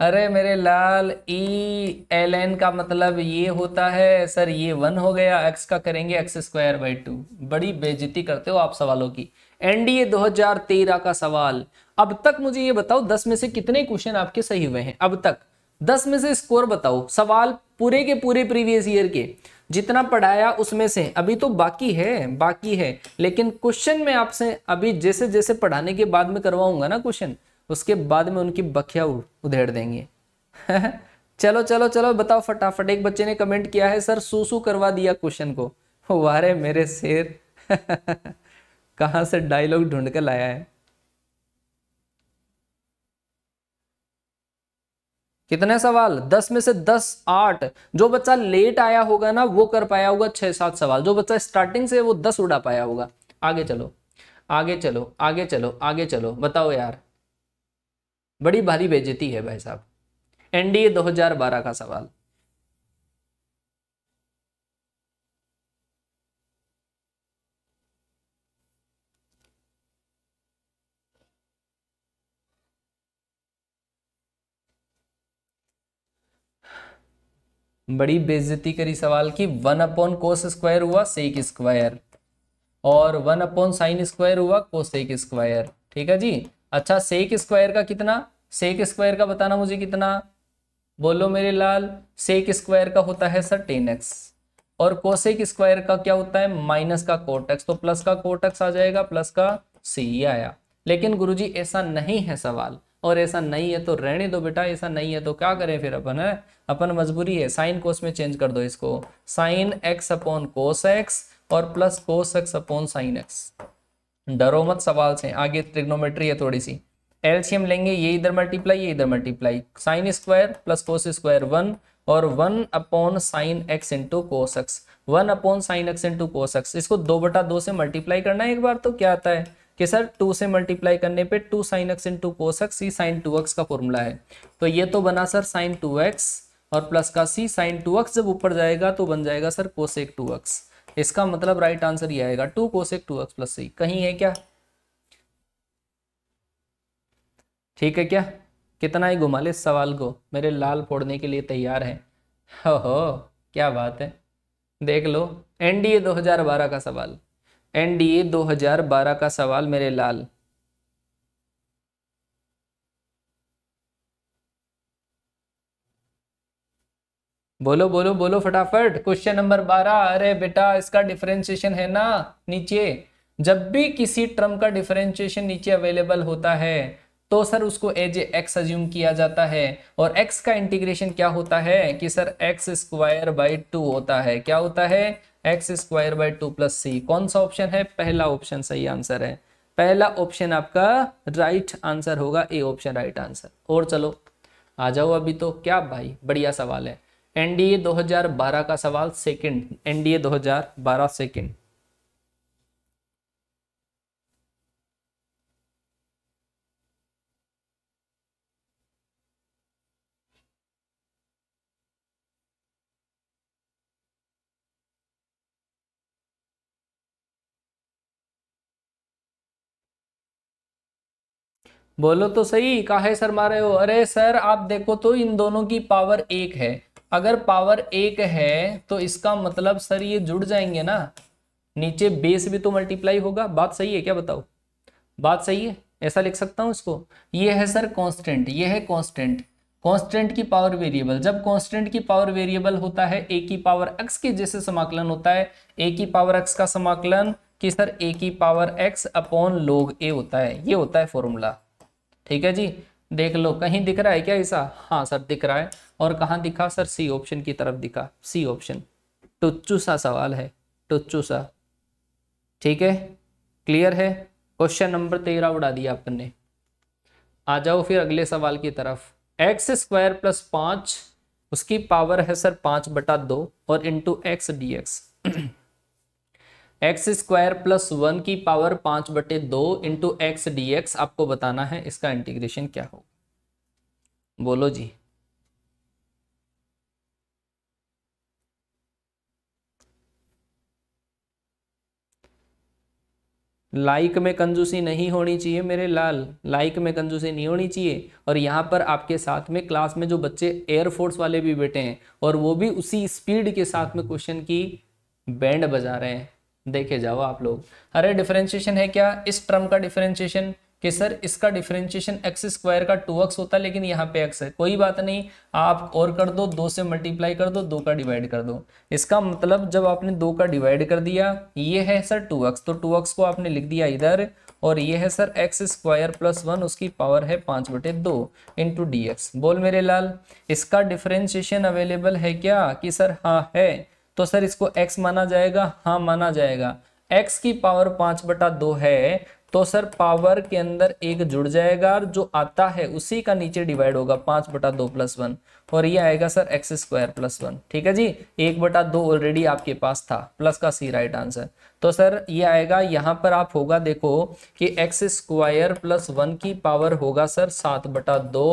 अरे मेरे लाल ई एल एन का मतलब ये होता है सर ये वन हो गया एक्स का करेंगे एक्स स्क्वायर बाई टू बड़ी बेइज्जती करते हो आप सवालों की एनडीए 2013 का सवाल अब तक मुझे ये बताओ दस में से कितने क्वेश्चन आपके सही हुए हैं अब तक दस में से स्कोर बताओ सवाल पूरे के पूरे प्रीवियस ईयर के जितना पढ़ाया उसमें से अभी तो बाकी है बाकी है लेकिन क्वेश्चन में आपसे अभी जैसे जैसे पढ़ाने के बाद में करवाऊंगा ना क्वेश्चन उसके बाद में उनकी बखिया उधेड़ देंगे चलो चलो चलो बताओ फटाफट एक बच्चे ने कमेंट किया है सर सूसु करवा दिया क्वेश्चन को वारे मेरे शेर कहाँ से डायलॉग ढूंढ कर लाया है कितने सवाल दस में से दस आठ जो बच्चा लेट आया होगा ना वो कर पाया होगा छह सात सवाल जो बच्चा स्टार्टिंग से वो दस उड़ा पाया होगा आगे चलो आगे चलो आगे चलो आगे चलो बताओ यार बड़ी भारी बेजती है भाई साहब एनडीए 2012 का सवाल बड़ी बेजती करी सवाल की वन अपॉन कोस स्क्वायर हुआ सेक स्क्वायर और वन अपॉन साइन स्क्वायर हुआ कोसेक स्क्वायर ठीक है जी अच्छा सेक स्क्वायर का कितना सेक स्क्वायर का बताना मुझे कितना बोलो मेरे लाल सेक स्क्वायर का होता है सर टेन एक्स और कोसेक स्क्वायर का क्या होता है माइनस का कोटेक्स तो प्लस का कोटेक्स आ जाएगा प्लस का सी आया लेकिन गुरुजी ऐसा नहीं है सवाल और ऐसा नहीं है तो रहने दो बेटा ऐसा नहीं है तो क्या करें फिर अपन है अपन मजबूरी है साइन कोस में चेंज कर दो इसको sine x upon cos x और plus cos x upon sine x डरो मत सवाल से आगे ट्रिग्नोमेट्री है थोड़ी सी एल्शियम लेंगे ये इधर मल्टीप्लाई ये इधर multiply sine square plus cos square one और one upon sine x into cos x one upon sine x into cos x इसको दो बटा दो से मल्टीप्लाई करना है एक बार तो क्या आता है कि सर टू से मल्टीप्लाई करने पे two sine x into cos x सी साइन टू एक्स का फॉर्मूला है तो ये तो बना सर साइन टू एक्स और प्लस का सी साइन टू एक्स जब ऊपर जाएगा तो बन जाएगा सर कोसेक टू एक्स इसका मतलब राइट आंसर ये आएगा two cosec two x plus c कहीं है क्या ठीक है क्या कितना ही घुमा ले सवाल को मेरे लाल फोड़ने के लिए तैयार है हो, हो क्या बात है देख लो एनडीए 2012 का सवाल एनडीए 2012 का सवाल मेरे लाल बोलो बोलो बोलो फटाफट क्वेश्चन नंबर बारह अरे बेटा इसका डिफरेंशिएशन है ना नीचे जब भी किसी टर्म का डिफरेंशिएशन नीचे अवेलेबल होता है तो सर उसको एज ए एक्स अज्यूम किया जाता है और एक्स का इंटीग्रेशन क्या होता है कि sir x square by two होता है क्या होता है x square by two plus c कौन सा ऑप्शन है पहला ऑप्शन सही आंसर है पहला ऑप्शन आपका राइट आंसर होगा ए ऑप्शन राइट आंसर और चलो आ जाओ अभी तो क्या भाई बढ़िया सवाल है एनडीए 2012 का सवाल सेकंड एनडीए 2012 सेकंड बोलो तो सही काहे सर मारे हो अरे सर आप देखो तो इन दोनों की पावर एक है अगर पावर एक है तो इसका मतलब सर ये जुड़ जाएंगे ना नीचे बेस भी तो मल्टीप्लाई होगा बात सही है क्या बताओ बात सही है ऐसा लिख सकता हूँ इसको ये है सर कांस्टेंट ये है कांस्टेंट कांस्टेंट की पावर वेरिएबल जब कांस्टेंट की पावर वेरिएबल होता है ए की पावर एक्स के जैसे समाकलन होता है ए की पावर एक्स का समाकलन कि सर ए की पावर एक्स अपॉन लोग ए होता है ये होता है फॉर्मूला ठीक है जी देख लो कहीं दिख रहा है क्या ऐसा हाँ सर दिख रहा है और कहाँ दिखा सर सी ऑप्शन की तरफ दिखा सी ऑप्शन टुच्चू सा सवाल है टुच्चू सा ठीक है क्लियर है क्वेश्चन नंबर तेरह उड़ा दिया आपने आ जाओ फिर अगले सवाल की तरफ एक्स स्क्वायर प्लस पाँच उसकी पावर है सर पाँच बटा दो और into x D x x square plus one की पावर पांच बटे दो इंटू एक्स डी एक्स आपको बताना है इसका इंटीग्रेशन क्या होगा बोलो जी लाइक में कंजूसी नहीं होनी चाहिए मेरे लाल लाइक में कंजूसी नहीं होनी चाहिए और यहाँ पर आपके साथ में क्लास में जो बच्चे एयरफोर्स वाले भी बैठे हैं और वो भी उसी स्पीड के साथ में क्वेश्चन की बैंड बजा रहे हैं देखे जाओ आप लोग अरे डिफरेंशिएशन है क्या इस टर्म का डिफरेंशिएशन कि सर इसका डिफरेंशिएशन एक्स स्क्वायर का टू एक्स होता है लेकिन यहाँ पे एक्स है कोई बात नहीं आप और कर दो दो से मल्टीप्लाई कर दो दो का डिवाइड कर दो इसका मतलब जब आपने दो का डिवाइड कर दिया ये है सर टू एक्स तो टू एक्स को आपने लिख दिया इधर और ये है sir x square plus one उसकी पावर है पाँच बटे दो इंटू डी एक्स बोल मेरे लाल इसका डिफरेंशिएशन अवेलेबल है क्या कि सर हाँ है तो सर इसको एक्स माना जाएगा हाँ माना जाएगा एक्स की पावर पाँच बटा दो है तो सर पावर के अंदर एक जुड़ जाएगा और जो आता है उसी का नीचे डिवाइड होगा पांच बटा दो प्लस वन और ये आएगा sir x square plus one ठीक है जी एक बटा दो ऑलरेडी आपके पास था प्लस का सी राइट आंसर तो सर ये आएगा यहाँ पर आप होगा देखो कि एक्स स्क्वायर प्लस वन की पावर होगा सर सात बटा दो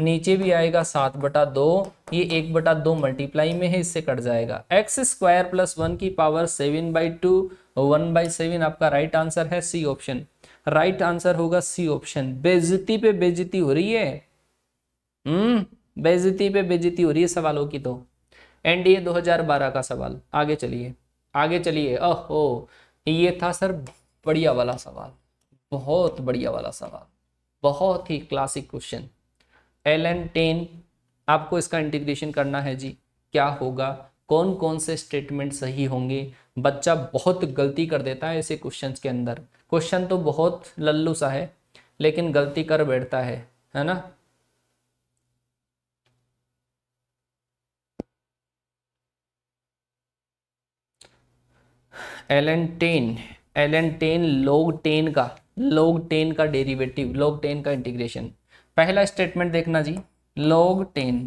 नीचे भी आएगा सात बटा दो ये एक बटा दो मल्टीप्लाई में है इससे कट जाएगा एक्स स्क्वायर प्लस वन की power seven by two one by seven आपका राइट आंसर है सी ऑप्शन राइट आंसर होगा सी ऑप्शन बेजती पे बेजती हो रही है हम्म बेजती पे बेजती हो रही है सवालों की तो एनडीए 2012 का सवाल आगे चलिए आगे चलिए ओहो ये था सर बढ़िया वाला सवाल बहुत बढ़िया वाला सवाल बहुत ही classic question l n ten आपको इसका इंटीग्रेशन करना है जी क्या होगा कौन कौन से स्टेटमेंट सही होंगे बच्चा बहुत गलती कर देता है ऐसे क्वेश्चन के अंदर क्वेश्चन तो बहुत लल्लू सा है लेकिन गलती कर बैठता है है ना l n ten l n ten log ten का लोग टेन का डेरिवेटिव लोग टेन का इंटीग्रेशन पहला स्टेटमेंट देखना जी लोग टेन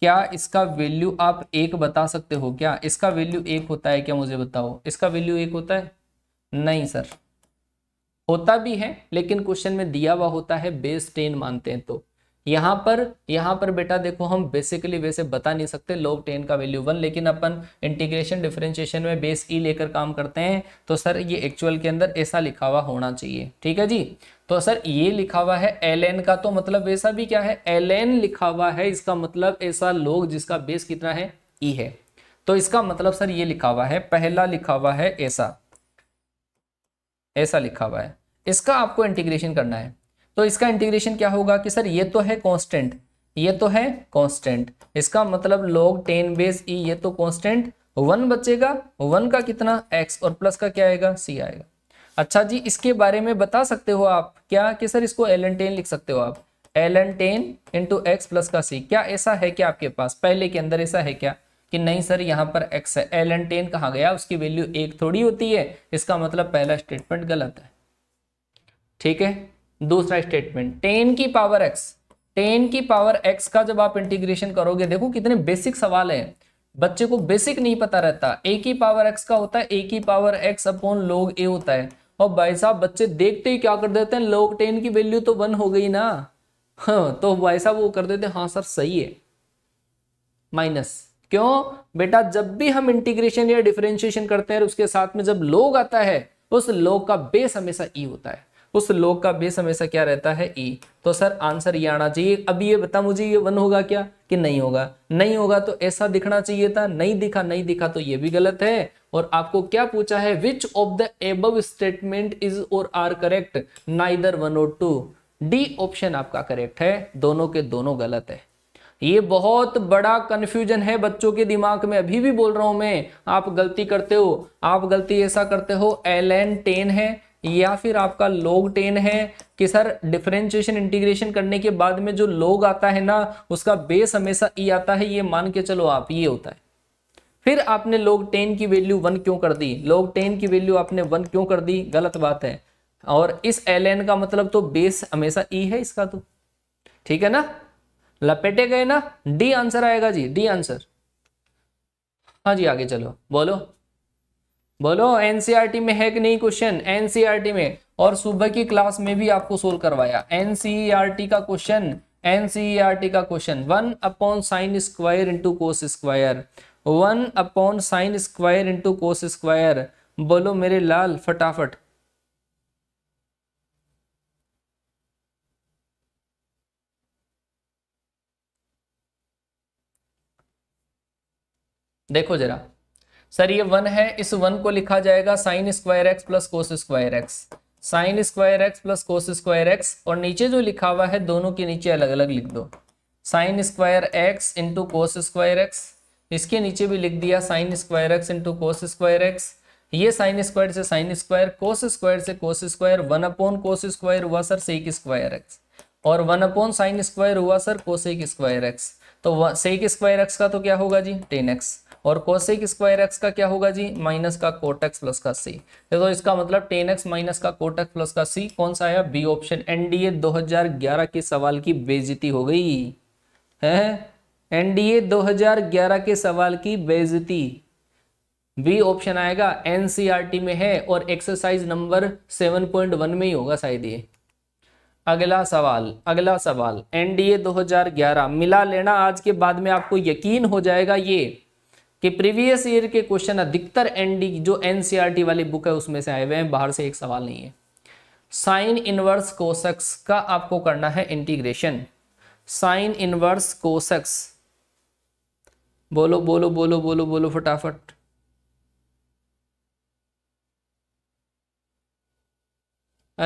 क्या इसका वैल्यू आप एक बता सकते हो क्या इसका वैल्यू एक होता है क्या मुझे बताओ इसका वैल्यू एक होता है नहीं सर होता भी है लेकिन क्वेश्चन में दिया हुआ होता है बेस टेन मानते हैं तो यहाँ पर यहाँ पर बेटा देखो हम बेसिकली वैसे बता नहीं सकते लोग टेन का वैल्यू वन लेकिन अपन इंटीग्रेशन डिफरेंशिएशन में बेस ई e लेकर काम करते हैं तो सर ये एक्चुअल के अंदर ऐसा लिखा हुआ होना चाहिए ठीक है जी तो सर ये लिखा हुआ है एल एन का तो मतलब ऐसा भी क्या है एल एन लिखा हुआ है इसका मतलब ऐसा लोग जिसका बेस कितना है ई e है तो इसका मतलब सर ये लिखा हुआ है पहला लिखा हुआ है ऐसा ऐसा लिखा हुआ है इसका आपको इंटीग्रेशन करना है तो इसका इंटीग्रेशन क्या होगा कि सर ये तो है कॉन्स्टेंट ये तो है कांस्टेंट इसका मतलब लोग टेन बेस ई ये तो कांस्टेंट वन बचेगा वन का कितना एक्स और प्लस का क्या आएगा सी आएगा अच्छा जी इसके बारे में बता सकते हो आप क्या कि सर इसको एल एन टेन लिख सकते हो आप L N ten into x plus का सी क्या ऐसा है क्या आपके पास पहले के अंदर ऐसा है क्या कि नहीं सर यहाँ पर एक्स है एल एन टेन कहाँ गया उसकी वैल्यू एक थोड़ी होती है इसका मतलब पहला स्टेटमेंट गलत है ठीक है दूसरा स्टेटमेंट टेन की पावर एक्स टेन की पावर एक्स का जब आप इंटीग्रेशन करोगे देखो कितने बेसिक सवाल है बच्चे को बेसिक नहीं पता रहता ए की पावर एक्स का होता है ए की पावर एक्स अपॉन लोग ए होता है और भाई साहब बच्चे देखते ही क्या कर देते हैं लोग टेन की वैल्यू तो वन हो गई ना हाँ, तो भाई साहब वो कर देते हाँ सर सही है माइनस क्यों बेटा जब भी हम इंटीग्रेशन या डिफरेंशिएशन करते हैं उसके साथ में जब लोग आता है उस लोग का बेस हमेशा ई e होता है उस लोग का बेस हमेशा क्या रहता है ई e। तो सर आंसर ये आना चाहिए अभी ये बता मुझे ये वन होगा क्या कि नहीं होगा नहीं होगा तो ऐसा दिखना चाहिए था नहीं दिखा नहीं दिखा तो ये भी गलत है और आपको क्या पूछा है which of the above statement is or are correct neither one or two D option आपका करेक्ट है दोनों के दोनों गलत है ये बहुत बड़ा कन्फ्यूजन है बच्चों के दिमाग में अभी भी बोल रहा हूं मैं आप गलती करते हो आप गलती ऐसा करते हो एल एन टेन है या फिर आपका लोग टेन है कि सर डिफ्रेंशिएशन इंटीग्रेशन करने के बाद में जो लोग आता है ना उसका बेस हमेशा ई e आता है ये मान के चलो आप ये होता है फिर आपने लोग टेन की वैल्यू वन क्यों कर दी लोग टेन की वैल्यू आपने वन क्यों कर दी गलत बात है और इस एल का मतलब तो बेस हमेशा ई e है इसका तो ठीक है ना लपेटे गए ना डी आंसर आएगा जी डी आंसर हाँ जी आगे चलो बोलो बोलो एनसीईआरटी e में है कि नहीं क्वेश्चन एनसीईआरटी e में और सुबह की क्लास में भी आपको सोल्व करवाया एनसीईआरटी का क्वेश्चन एनसीईआरटी का question one upon sine square into cos square one upon sine square into cos square बोलो मेरे लाल फटाफट देखो जरा सर ये वन है इस वन को लिखा जाएगा sine square x plus cos square x sine square x plus cos square x और नीचे जो लिखा हुआ है दोनों के नीचे अलग अलग लिख दो sine square x into cos square x इसके नीचे भी लिख दिया sine square x into cos square x ये साइन स्क्वायर से साइन स्क्वायर कोस स्क्वायर से cos square one upon cos square हुआ सर सेक स्क्वायर एक्स और वन अपोन साइन स्क्वायर हुआ सर कोसेक स्क्वायर एक्स तो सेक स्क्वायर एक्स का तो क्या होगा जी टेन एक्स और कोसेक स्क्वायर एक्स का क्या होगा जी माइनस का कोटेक्स प्लस का सी तो इसका मतलब टेन एक्स माइनस का कोटेक्स प्लस का सी कौन सा आया बी ऑप्शन एनडीए 2011 के सवाल की बेजती हो गई है एनडीए 2011 के सवाल की बेजती बी ऑप्शन आएगा एनसीईआरटी में है और एक्सरसाइज नंबर 7.1 में ही होगा शायद ये अगला सवाल अगला सवाल एनडीए 2011 मिला लेना आज के बाद में आपको यकीन हो जाएगा ये कि प्रीवियस ईयर के क्वेश्चन अधिकतर एनडी जो एनसीईआरटी वाली बुक है उसमें से आए हुए हैं बाहर से एक सवाल नहीं है साइन इनवर्स कोशक्स का आपको करना है इंटीग्रेशन साइन इनवर्स कोशक्स बोलो बोलो बोलो बोलो बोलो फटाफट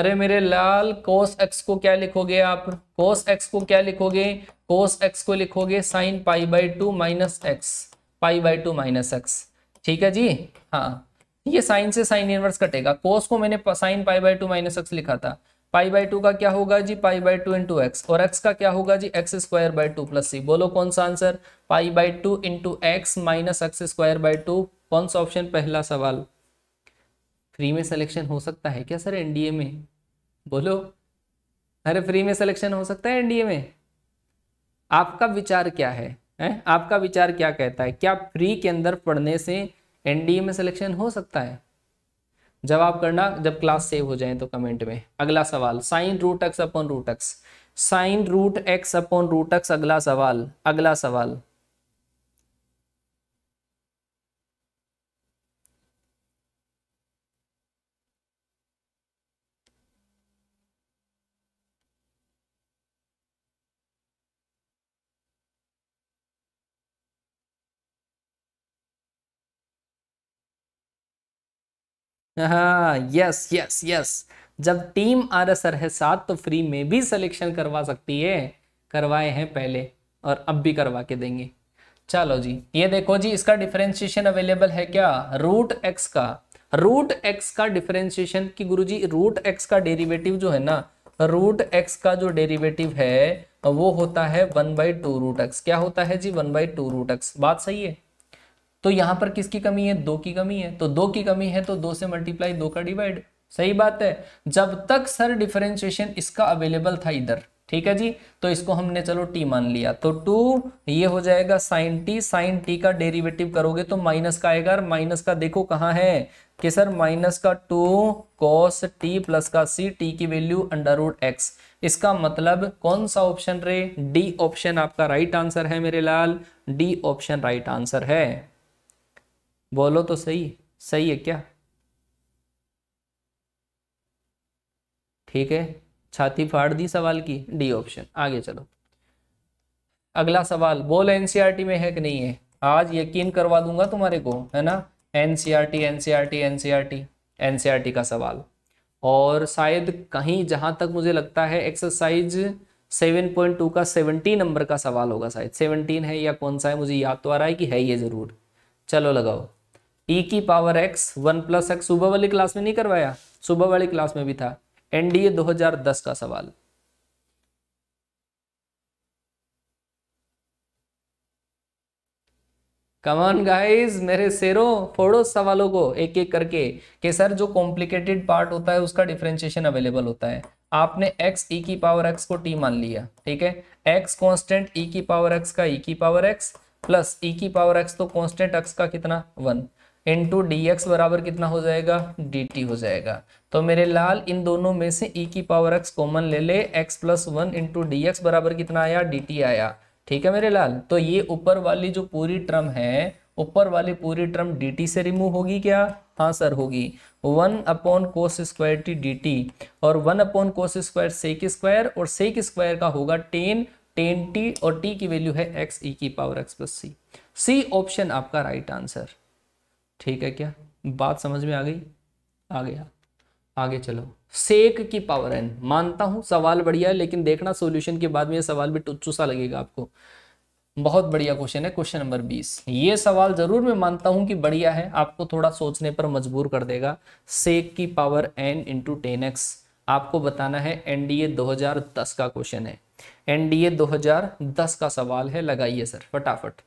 अरे मेरे लाल कोस एक्स को क्या लिखोगे आप कोस एक्स को क्या लिखोगे कोस एक्स को लिखोगे sine pi by two minus x pi by two minus x ठीक है जी हाँ ये साइन से साइन इनवर्स कटेगा कोस को मैंने sine pi by two minus x लिखा था पाई बाई टू का क्या होगा जी pi by two into x और एक्स का क्या होगा जी x square by two plus c बोलो कौन सा answer pi by two into x minus x square by two कौन सा ऑप्शन पहला सवाल फ्री में सिलेक्शन हो सकता है क्या सर एनडीए में बोलो अरे फ्री में सिलेक्शन हो सकता है एनडीए में आपका विचार क्या है हैं आपका विचार क्या कहता है क्या फ्री के अंदर पढ़ने से एनडीए में सिलेक्शन हो सकता है जवाब करना जब क्लास सेव हो जाए तो कमेंट में अगला सवाल sine root x upon root x sine root x upon root x अगला सवाल अगला सवाल यस यस यस जब टीम आरएसआर है साथ तो फ्री में भी सिलेक्शन करवा सकती है करवाए हैं पहले और अब भी करवा के देंगे चलो जी ये देखो जी इसका डिफरेंशिएशन अवेलेबल है क्या रूट एक्स का रूट एक्स का डिफरेंशिएशन की गुरु जी रूट एक्स का डेरिवेटिव जो है ना रूट एक्स का जो डेरिवेटिव है वो होता है one by two root x क्या होता है जी one by two root x बात सही है तो यहां पर किसकी कमी है दो की कमी है तो दो की कमी है तो दो से मल्टीप्लाई दो का डिवाइड सही बात है जब तक सर डिफरेंशिएशन इसका अवेलेबल था इधर ठीक है जी तो इसको हमने चलो टी मान लिया तो टू ये हो जाएगा साइन टी साइन टी का डेरिवेटिव करोगे तो माइनस का आएगा माइनस का देखो कहाँ है कि सर माइनस का टू कॉस टी प्लस का सी टी की वैल्यू अंडर रूट एक्स इसका मतलब कौन सा ऑप्शन रे डी ऑप्शन आपका राइट आंसर है मेरे लाल डी ऑप्शन राइट आंसर है बोलो तो सही सही है क्या ठीक है छाती फाड़ दी सवाल की डी ऑप्शन आगे चलो अगला सवाल बोल एनसीईआरटी e में है कि नहीं है आज यकीन करवा दूंगा तुम्हारे को है ना एनसीईआरटी एनसीईआरटी एनसीईआरटी एनसीईआरटी का सवाल और शायद कहीं जहां तक मुझे लगता है एक्सरसाइज 7.2 का 70 नंबर का सवाल होगा शायद 17 है या कौन सा है मुझे याद तो आ रहा है कि है ये ज़रूर चलो लगाओ ई e की power x one plus x सुबह वाली क्लास में नहीं करवाया सुबह वाली क्लास में भी था एनडीए 2010 का सवाल कमान गाइज मेरे सेरो फोड़ो सवालों को एक एक करके कि सर जो कॉम्प्लिकेटेड पार्ट होता है उसका डिफ्रेंशिएशन अवेलेबल होता है आपने x e की पावर x को t मान लिया ठीक है x कांस्टेंट e की पावर x का e की पावर x प्लस e की पावर x तो कांस्टेंट x का कितना वन इंटू डी एक्स बराबर कितना हो जाएगा डी टी हो जाएगा तो मेरे लाल इन दोनों में से ई e की पावर एक्स कॉमन ले ले x plus one into d x बराबर कितना आया डी टी आया ठीक है मेरे लाल तो ये ऊपर वाली जो पूरी टर्म है ऊपर वाली पूरी टर्म डी टी से रिमूव होगी क्या हाँ सर होगी one upon cos square t d t और one upon cos square sec square और सेक स्क्वायर का होगा टेन टेन टी और टी की वैल्यू है एक्स ई e की power x plus c C option आपका राइट आंसर ठीक है क्या बात समझ में आ गई आ गया आगे चलो सेक की पावर एन मानता हूं सवाल बढ़िया है लेकिन देखना सॉल्यूशन के बाद में यह सवाल भी टुच्चू सा लगेगा आपको बहुत बढ़िया क्वेश्चन है क्वेश्चन नंबर बीस ये सवाल जरूर मैं मानता हूं कि बढ़िया है आपको थोड़ा सोचने पर मजबूर कर देगा सेक की power n into tan x आपको बताना है एनडीए 2010 का क्वेश्चन है एनडीए 2010 का सवाल है लगाइए सर फटाफट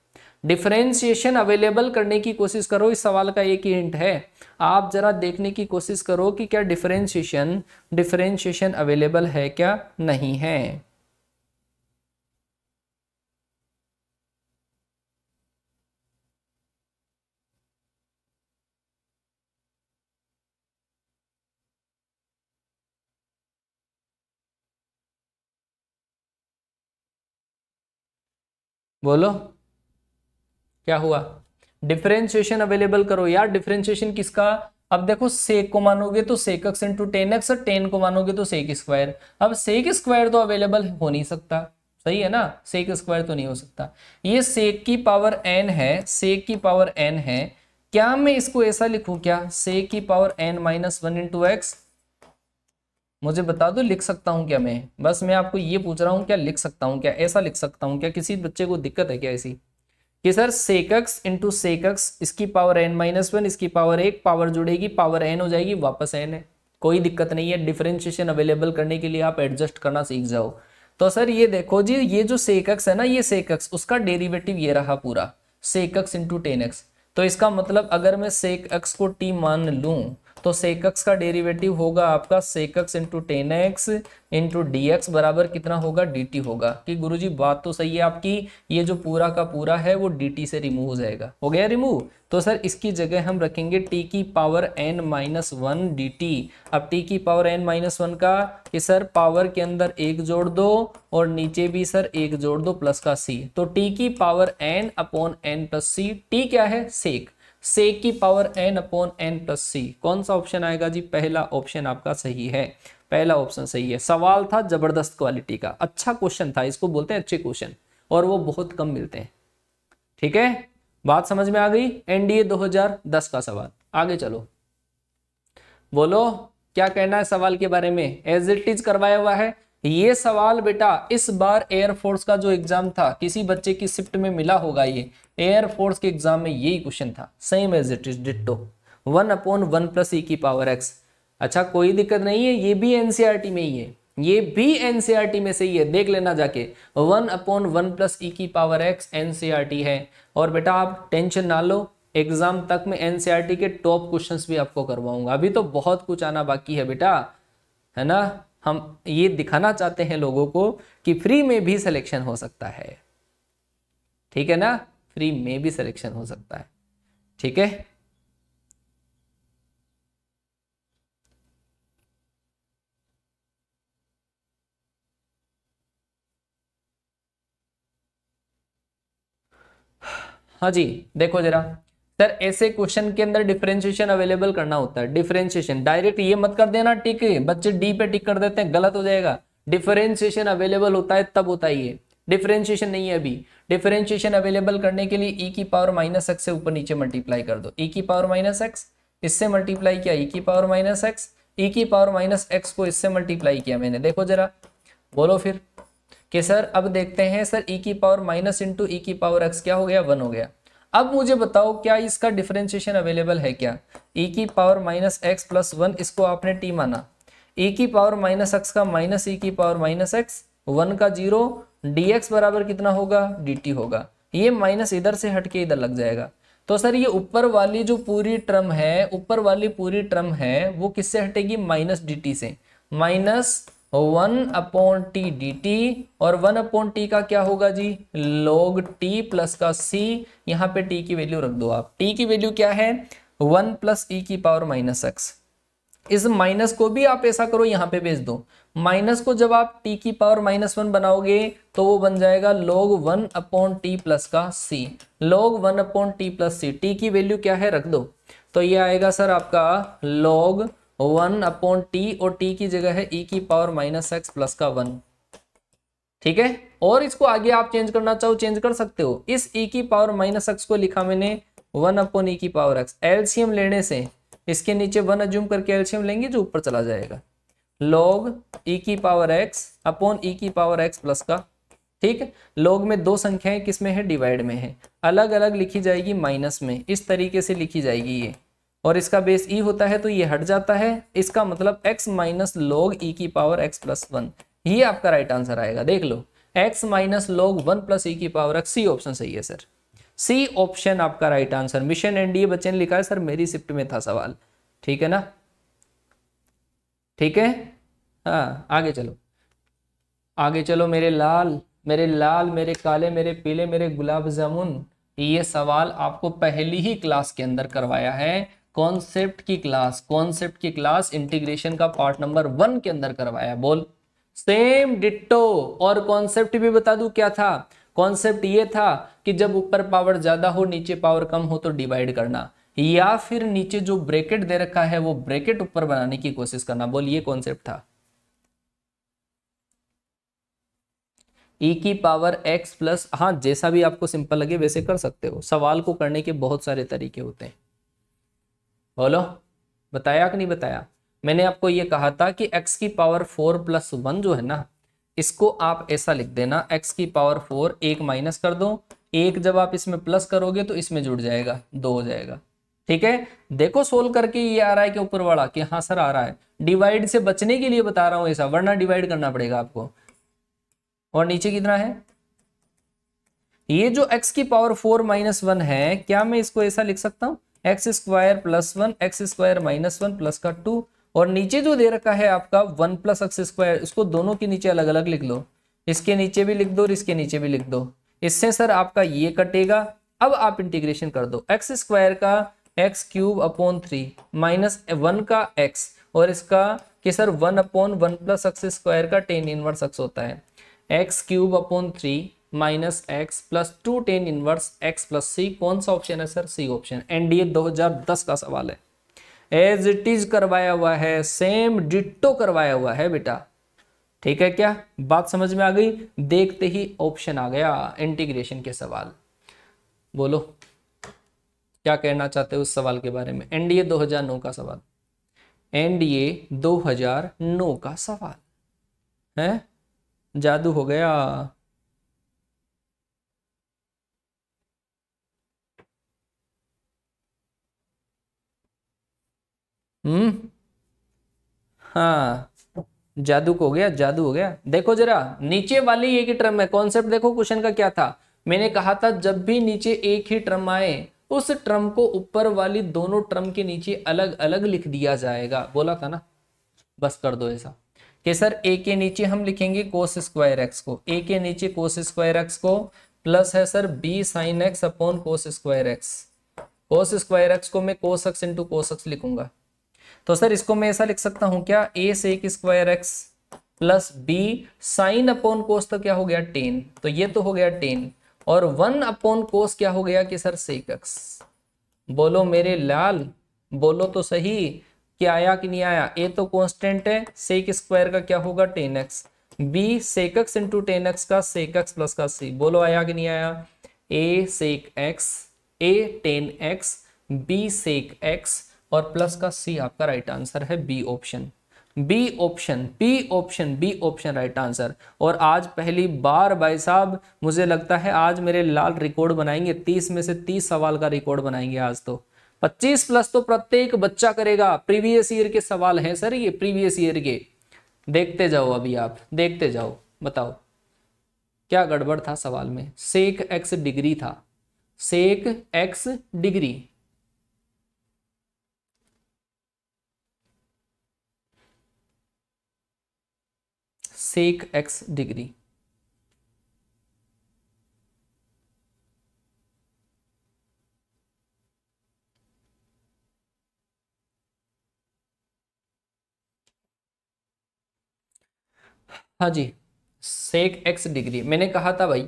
डिफरेंशिएशन अवेलेबल करने की कोशिश करो इस सवाल का एक ही इंट है आप जरा देखने की कोशिश करो कि क्या डिफ्रेंशिएशन डिफ्रेंशिएशन अवेलेबल है क्या नहीं है बोलो क्या हुआ डिफरेंशिएशन अवेलेबल करो यार डिफरेंशिएशन किसका अब देखो सेक को मानोगे तो sec x into tan x और टेन को मानोगे तो सेक स्क्वायर अब सेक स्क्वायर तो अवेलेबल हो नहीं सकता सही है ना सेक स्क्वायर तो नहीं हो सकता ये सेक की पावर एन है सेक की पावर एन है क्या मैं इसको ऐसा लिखूं क्या सेक की power n minus one into x मुझे बता दो लिख सकता हूं क्या मैं बस मैं आपको ये पूछ रहा हूं क्या लिख सकता हूं क्या ऐसा लिख सकता हूं क्या किसी बच्चे को दिक्कत है क्या ऐसी कि सर सेकक्स इंटू सेकक्स इसकी पावर एन माइनस वन इसकी पावर एक पावर जुड़ेगी पावर एन हो जाएगी वापस एन है कोई दिक्कत नहीं है डिफ्रेंशिएशन अवेलेबल करने के लिए आप एडजस्ट करना सीख जाओ तो सर ये देखो जी ये जो सेकक्स है ना ये सेकक्स उसका डेरिवेटिव ये रहा पूरा सेकक्स इंटू टेन एक्स तो इसका मतलब अगर मैं सेकक्स को टी मान लूँ तो सेकक्स का डेरिवेटिव होगा आपका sec x into tan x into d x बराबर कितना होगा डी होगा कि गुरुजी बात तो सही है आपकी ये जो पूरा का पूरा है वो डी से रिमूव हो जाएगा हो गया रिमूव तो सर इसकी जगह हम रखेंगे टी की power n minus one d t अब टी की पावर एन माइनस वन का कि सर पावर के अंदर एक जोड़ दो और नीचे भी सर एक जोड़ दो प्लस का सी तो टी की power n upon n plus c t क्या है सेक सेक की power n upon n plus c कौन सा ऑप्शन आएगा जी पहला ऑप्शन आपका सही है पहला ऑप्शन सही है सवाल था जबरदस्त क्वालिटी का अच्छा क्वेश्चन था इसको बोलते हैं अच्छे क्वेश्चन और वो बहुत कम मिलते हैं ठीक है बात समझ में आ गई एनडीए 2010 का सवाल आगे चलो बोलो क्या कहना है सवाल के बारे में एज इट इज करवाया हुआ है ये सवाल बेटा इस बार एयरफोर्स का जो एग्जाम था किसी बच्चे की शिफ्ट में मिला होगा ये एयरफोर्स के एग्जाम में यही क्वेश्चन था same as it is ditto one upon one plus e की पावर एक्स अच्छा कोई दिक्कत नहीं है ये भी एनसीआर e में ही है ये भी एनसीआरटी e में से ही है देख लेना जाके one upon one plus e की पावर एक्स एनसीआरटी है और बेटा आप टेंशन ना लो एग्जाम तक में एनसीआरटी e के टॉप क्वेश्चंस भी आपको करवाऊंगा अभी तो बहुत कुछ आना बाकी है बेटा है ना हम ये दिखाना चाहते हैं लोगों को कि फ्री में भी सिलेक्शन हो सकता है ठीक है ना फ्री में भी सिलेक्शन हो सकता है ठीक है हाँ जी देखो जरा सर ऐसे क्वेश्चन के अंदर डिफरेंशिएशन अवेलेबल करना होता है डिफरेंशिएशन डायरेक्ट ये मत कर देना टिक बच्चे डी पे टिक कर देते हैं गलत हो जाएगा डिफरेंशिएशन अवेलेबल होता है तब होता है ये डिफरेंशिएशन नहीं है अभी डिफरेंशिएशन अवेलेबल करने के लिए ई e की पावर माइनस एक्स से ऊपर नीचे मल्टीप्लाई कर दो ई e की पावर माइनस एक्स इससे मल्टीप्लाई किया ई e की पावर माइनस एक्स ई की पावर माइनस एक्स को इससे मल्टीप्लाई किया मैंने देखो जरा बोलो फिर कि सर अब देखते हैं सर ई की पावर माइनस इंटू ई की पावर एक्स क्या हो गया वन हो गया अब मुझे बताओ क्या इसका डिफरेंशिएशन अवेलेबल है क्या ए की power minus x plus one इसको आपने टी माना ए की पावर माइनस एक्स का माइनस ए की पावर माइनस एक्स वन का जीरो डी एक्स बराबर कितना होगा डी टी होगा ये माइनस इधर से हटके इधर लग जाएगा तो सर ये ऊपर वाली जो पूरी टर्म है ऊपर वाली पूरी टर्म है वो किससे हटेगी माइनस डी टी से minus one upon t d t और वन अपॉन टी का क्या होगा जी लॉग टी प्लस का सी यहाँ पे टी की वैल्यू रख दो आप टी की वैल्यू क्या है वन प्लस ई e की पावर माइनस एक्स इस माइनस को भी आप ऐसा करो यहाँ पे भेज दो माइनस को जब आप टी की पावर माइनस वन बनाओगे तो वो बन जाएगा log one upon t plus का c log one upon t plus c t की वैल्यू क्या है रख दो तो ये आएगा सर आपका लॉग वन अपॉन टी और टी की जगह है ई e की पावर माइनस एक्स प्लस का वन ठीक है और इसको आगे आप चेंज करना चाहो चेंज कर सकते हो इस ई e की पावर माइनस एक्स को लिखा मैंने वन अपॉन ई e की पावर एक्स एल्शियम लेने से इसके नीचे वन अज्यूम करके एल्शियम लेंगे जो ऊपर चला जाएगा लॉग ई e की पावर एक्स अपॉन ई की पावर एक्स प्लस का ठीक लॉग में दो संख्याएं किसमें है डिवाइड में है अलग अलग लिखी जाएगी माइनस में इस तरीके से लिखी जाएगी ये और इसका बेस ई e होता है तो ये हट जाता है इसका मतलब एक्स माइनस लॉग ई की पावर एक्स प्लस वन ये आपका राइट आंसर आएगा देख लो x minus log one plus e की पावर एक्स सी ऑप्शन सही है सर सी ऑप्शन आपका राइट आंसर मिशन एनडीए बच्चे ने लिखा है सर मेरी शिफ्ट में था सवाल ठीक है ना ठीक है हाँ आगे चलो आगे चलो मेरे लाल मेरे लाल मेरे काले मेरे पीले मेरे गुलाब जामुन ये सवाल आपको पहली ही क्लास के अंदर करवाया है कॉन्सेप्ट की क्लास कॉन्सेप्ट की क्लास इंटीग्रेशन का पार्ट नंबर वन के अंदर करवाया बोल सेम डिट्टो और कॉन्सेप्ट भी बता दू क्या था कॉन्सेप्ट ये था कि जब ऊपर पावर ज्यादा हो नीचे पावर कम हो तो डिवाइड करना या फिर नीचे जो ब्रेकेट दे रखा है वो ब्रेकेट ऊपर बनाने की कोशिश करना बोल ये कॉन्सेप्ट था e की पावर x प्लस हाँ जैसा भी आपको सिंपल लगे वैसे कर सकते हो सवाल को करने के बहुत सारे तरीके होते हैं बोलो बताया कि नहीं बताया मैंने आपको ये कहा था कि x की पावर फोर प्लस वन जो है ना इसको आप ऐसा लिख देना x की पावर फोर एक माइनस कर दो एक जब आप इसमें प्लस करोगे तो इसमें जुड़ जाएगा दो हो जाएगा ठीक है देखो सोल्व करके ये आ रहा है कि ऊपर वाला कि हाँ सर आ रहा है डिवाइड से बचने के लिए बता रहा हूं ऐसा वरना डिवाइड करना पड़ेगा आपको और नीचे कितना है ये जो x की पावर फोर माइनस वन है क्या मैं इसको ऐसा लिख सकता हूं x square plus one x square minus one plus का टू और नीचे जो दे रखा है आपका वन प्लस एक्स स्क्वायर इसको दोनों के नीचे अलग अलग लिख लो इसके नीचे भी लिख दो और इसके नीचे भी लिख दो इससे सर आपका ये कटेगा अब आप इंटीग्रेशन कर दो एक्स स्क्वायर का x cube upon three minus one का एक्स और इसका कि sir one upon one plus x square का टेन इनवर्स एक्स होता है x cube upon three minus x plus two tan inverse x plus c कौन सा ऑप्शन है सर सी ऑप्शन एनडीए 2010 का सवाल है एज इट इज करवाया हुआ है सेम डिटो करवाया हुआ है बेटा ठीक है क्या बात समझ में आ गई देखते ही ऑप्शन आ गया इंटीग्रेशन के सवाल बोलो क्या कहना चाहते हो उस सवाल के बारे में एनडीए 2009 का सवाल एनडीए 2009 का सवाल है जादू हो गया हम्म हाँ जादू हो गया जादू हो गया देखो जरा नीचे वाली एक ही ट्रम है कॉन्सेप्ट देखो क्वेश्चन का क्या था मैंने कहा था जब भी नीचे एक ही ट्रम आए उस ट्रम को ऊपर वाली दोनों ट्रम के नीचे अलग अलग लिख दिया जाएगा बोला था ना बस कर दो ऐसा कि सर ए के नीचे हम लिखेंगे कोस स्क्वायर एक्स को ए के नीचे कोस स्क्वायर एक्स को प्लस है sir b sine x upon cos square x cos square x को मैं cos x into cos x लिखूंगा तो सर इसको मैं ऐसा लिख सकता हूं क्या ए एक square x plus b sine upon cos तो क्या हो गया टेन तो ये तो हो गया टेन और वन अपॉन कोस क्या हो गया कि सर सेक एक्स बोलो मेरे लाल बोलो तो सही कि आया कि नहीं आया ए तो कॉन्स्टेंट है सेक स्क्वायर का क्या होगा ten x B x into tan X का एक्स प्लस का सी बोलो आया कि नहीं आया ए सेक एक्स ए टेन एक्स बी सेक एक्स और प्लस का सी आपका राइट आंसर है B option B option P option B option right answer और आज पहली बार भाई साहब मुझे लगता है आज मेरे लाल रिकॉर्ड बनाएंगे तीस में से तीस सवाल का रिकॉर्ड बनाएंगे आज तो पच्चीस प्लस तो प्रत्येक बच्चा करेगा प्रीवियस ईयर के सवाल हैं सर ये प्रीवियस ईयर के देखते जाओ अभी आप देखते जाओ बताओ क्या गड़बड़ था सवाल में सेक एक्स डिग्री था sec x degree sec x degree हाँ जी सेक एक्स डिग्री मैंने कहा था भाई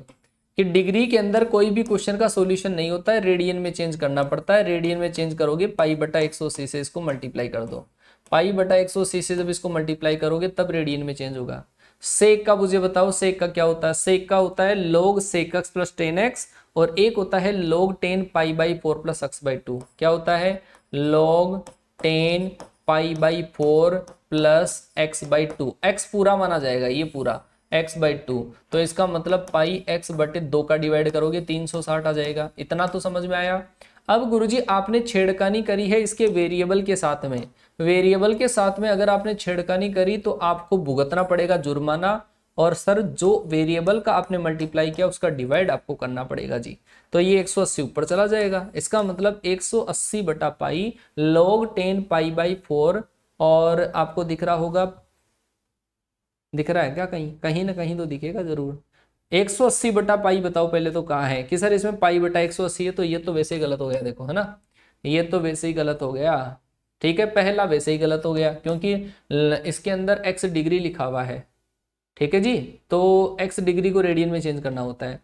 कि डिग्री के अंदर कोई भी क्वेश्चन का सॉल्यूशन नहीं होता है रेडियन में चेंज करना पड़ता है रेडियन में चेंज करोगे पाई बटा एक सौ से इसको मल्टीप्लाई कर दो पाई बटा एक सौ से जब इसको मल्टीप्लाई करोगे तब रेडियन में चेंज होगा सेक का मुझे बताओ सेक का क्या होता है सेक का होता है log sec x plus tan x और एक होता है log tan pi by four plus x by two क्या होता है log tan pi by four plus x by two x पूरा माना जाएगा ये पूरा एक्स बाई टू तो इसका मतलब पाई एक्स बटे दो का डिवाइड करोगे तीन सौ साठ आ जाएगा इतना तो समझ में आया अब गुरुजी आपने छेड़कानी करी है इसके वेरिएबल के साथ में वेरिएबल के साथ में अगर आपने छेड़खानी करी तो आपको भुगतना पड़ेगा जुर्माना और सर जो वेरिएबल का आपने मल्टीप्लाई किया उसका डिवाइड आपको करना पड़ेगा जी तो ये 180 ऊपर चला जाएगा इसका मतलब 180 बटा pi log 10 pi by four और आपको दिख रहा होगा दिख रहा है क्या कहीं कहीं ना कहीं तो दिखेगा जरूर 180 बटा पाई बताओ पहले तो कहाँ है कि सर इसमें पाई बटा 180 है तो ये तो वैसे ही गलत हो गया देखो है ना ये तो वैसे ही गलत हो गया ठीक है पहला वैसे ही गलत हो गया क्योंकि इसके अंदर एक्स डिग्री लिखा हुआ है ठीक है जी तो एक्स डिग्री को रेडियन में चेंज करना होता है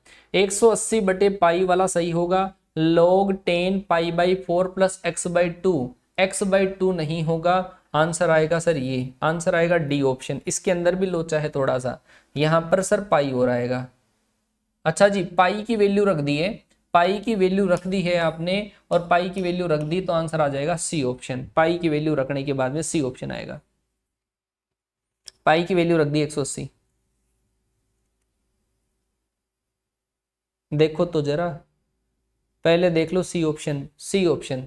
180 बटे पाई वाला सही होगा log tan pi by four plus x by two x by two नहीं होगा आंसर आएगा सर ये आंसर आएगा डी ऑप्शन इसके अंदर भी लोचा है थोड़ा सा यहाँ पर सर पाई हो रहा है अच्छा जी पाई की वैल्यू रख दिए पाई की वैल्यू रख दी है आपने और पाई की वैल्यू रख दी तो आंसर आ जाएगा सी ऑप्शन पाई की वैल्यू रखने के बाद में सी ऑप्शन आएगा पाई की वैल्यू रख दी अस्सी देखो तो जरा पहले देख लो सी ऑप्शन सी ऑप्शन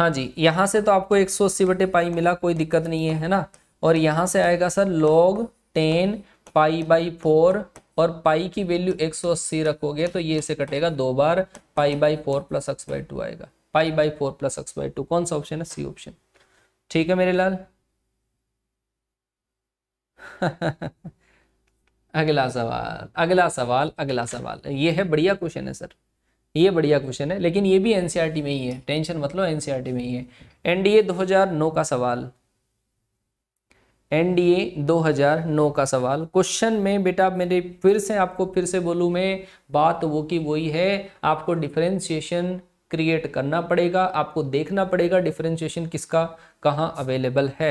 हाँ जी यहां से तो आपको एक सौ अस्सी बटे पाई मिला कोई दिक्कत नहीं है है ना और यहां से आएगा sir log tan pi by four और पाई की वैल्यू 180 रखोगे तो ये इसे कटेगा दो बार pi by four plus x by two आएगा pi by four plus x by two कौन सा ऑप्शन है सी ऑप्शन ठीक है मेरे लाल अगला सवाल अगला सवाल अगला सवाल ये है बढ़िया क्वेश्चन है सर ये बढ़िया क्वेश्चन है लेकिन ये भी एनसीईआरटी e में ही है टेंशन मतलब एनसीईआरटी e में ही है एनडीए 2009 का सवाल एनडीए 2009 का सवाल क्वेश्चन में बेटा मेरे फिर से आपको फिर से बोलूँ मैं बात वो की वही है आपको डिफ्रेंशिएशन क्रिएट करना पड़ेगा आपको देखना पड़ेगा डिफ्रेंशिएशन किसका कहाँ अवेलेबल है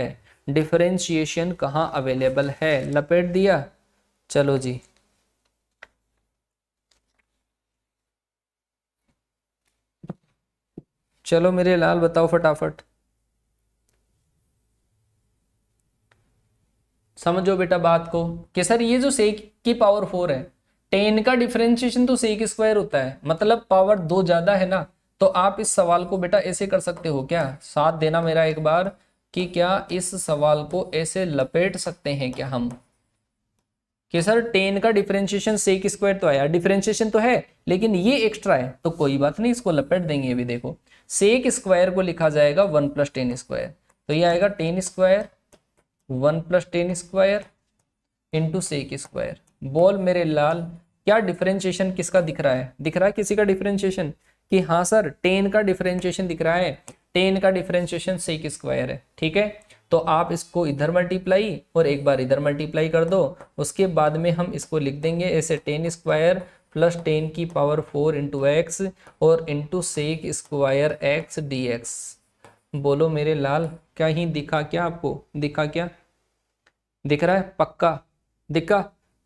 डिफ्रेंशिएशन कहाँ अवेलेबल है लपेट दिया चलो जी चलो मेरे लाल बताओ फटाफट समझो बेटा बात को कि सर ये जो सेक की पावर फोर है टेन का डिफ्रेंशिएशन तो सेक स्क्वायर होता है मतलब पावर दो ज्यादा है ना तो आप इस सवाल को बेटा ऐसे कर सकते हो क्या साथ देना मेरा एक बार कि क्या इस सवाल को ऐसे लपेट सकते हैं क्या हम कि सर टेन का डिफ्रेंशिएशन सेक स्क्वायर तो आया डिफ्रेंशिएशन तो है लेकिन ये एक्स्ट्रा है तो कोई बात नहीं इसको लपेट देंगे अभी देखो सेक स्क्वायर को लिखा जाएगा वन प्लस टेन स्क्वायर तो ये आएगा tan square one plus tan square into sec square बोल मेरे लाल क्या डिफरेंशिएशन किसका दिख रहा है दिख रहा है किसी का डिफरेंशिएशन कि हाँ सर टेन का डिफरेंशिएशन दिख रहा है टेन का डिफरेंशिएशन सेक स्क्वायर है ठीक है तो आप इसको इधर मल्टीप्लाई और एक बार इधर मल्टीप्लाई कर दो उसके बाद में हम इसको लिख देंगे ऐसे टेन स्क्वायर प्लस टेन की पावर फोर इंटू एक्स और into sec square x D x बोलो मेरे लाल क्या ही दिखा क्या आपको दिखा क्या दिख रहा है पक्का दिखा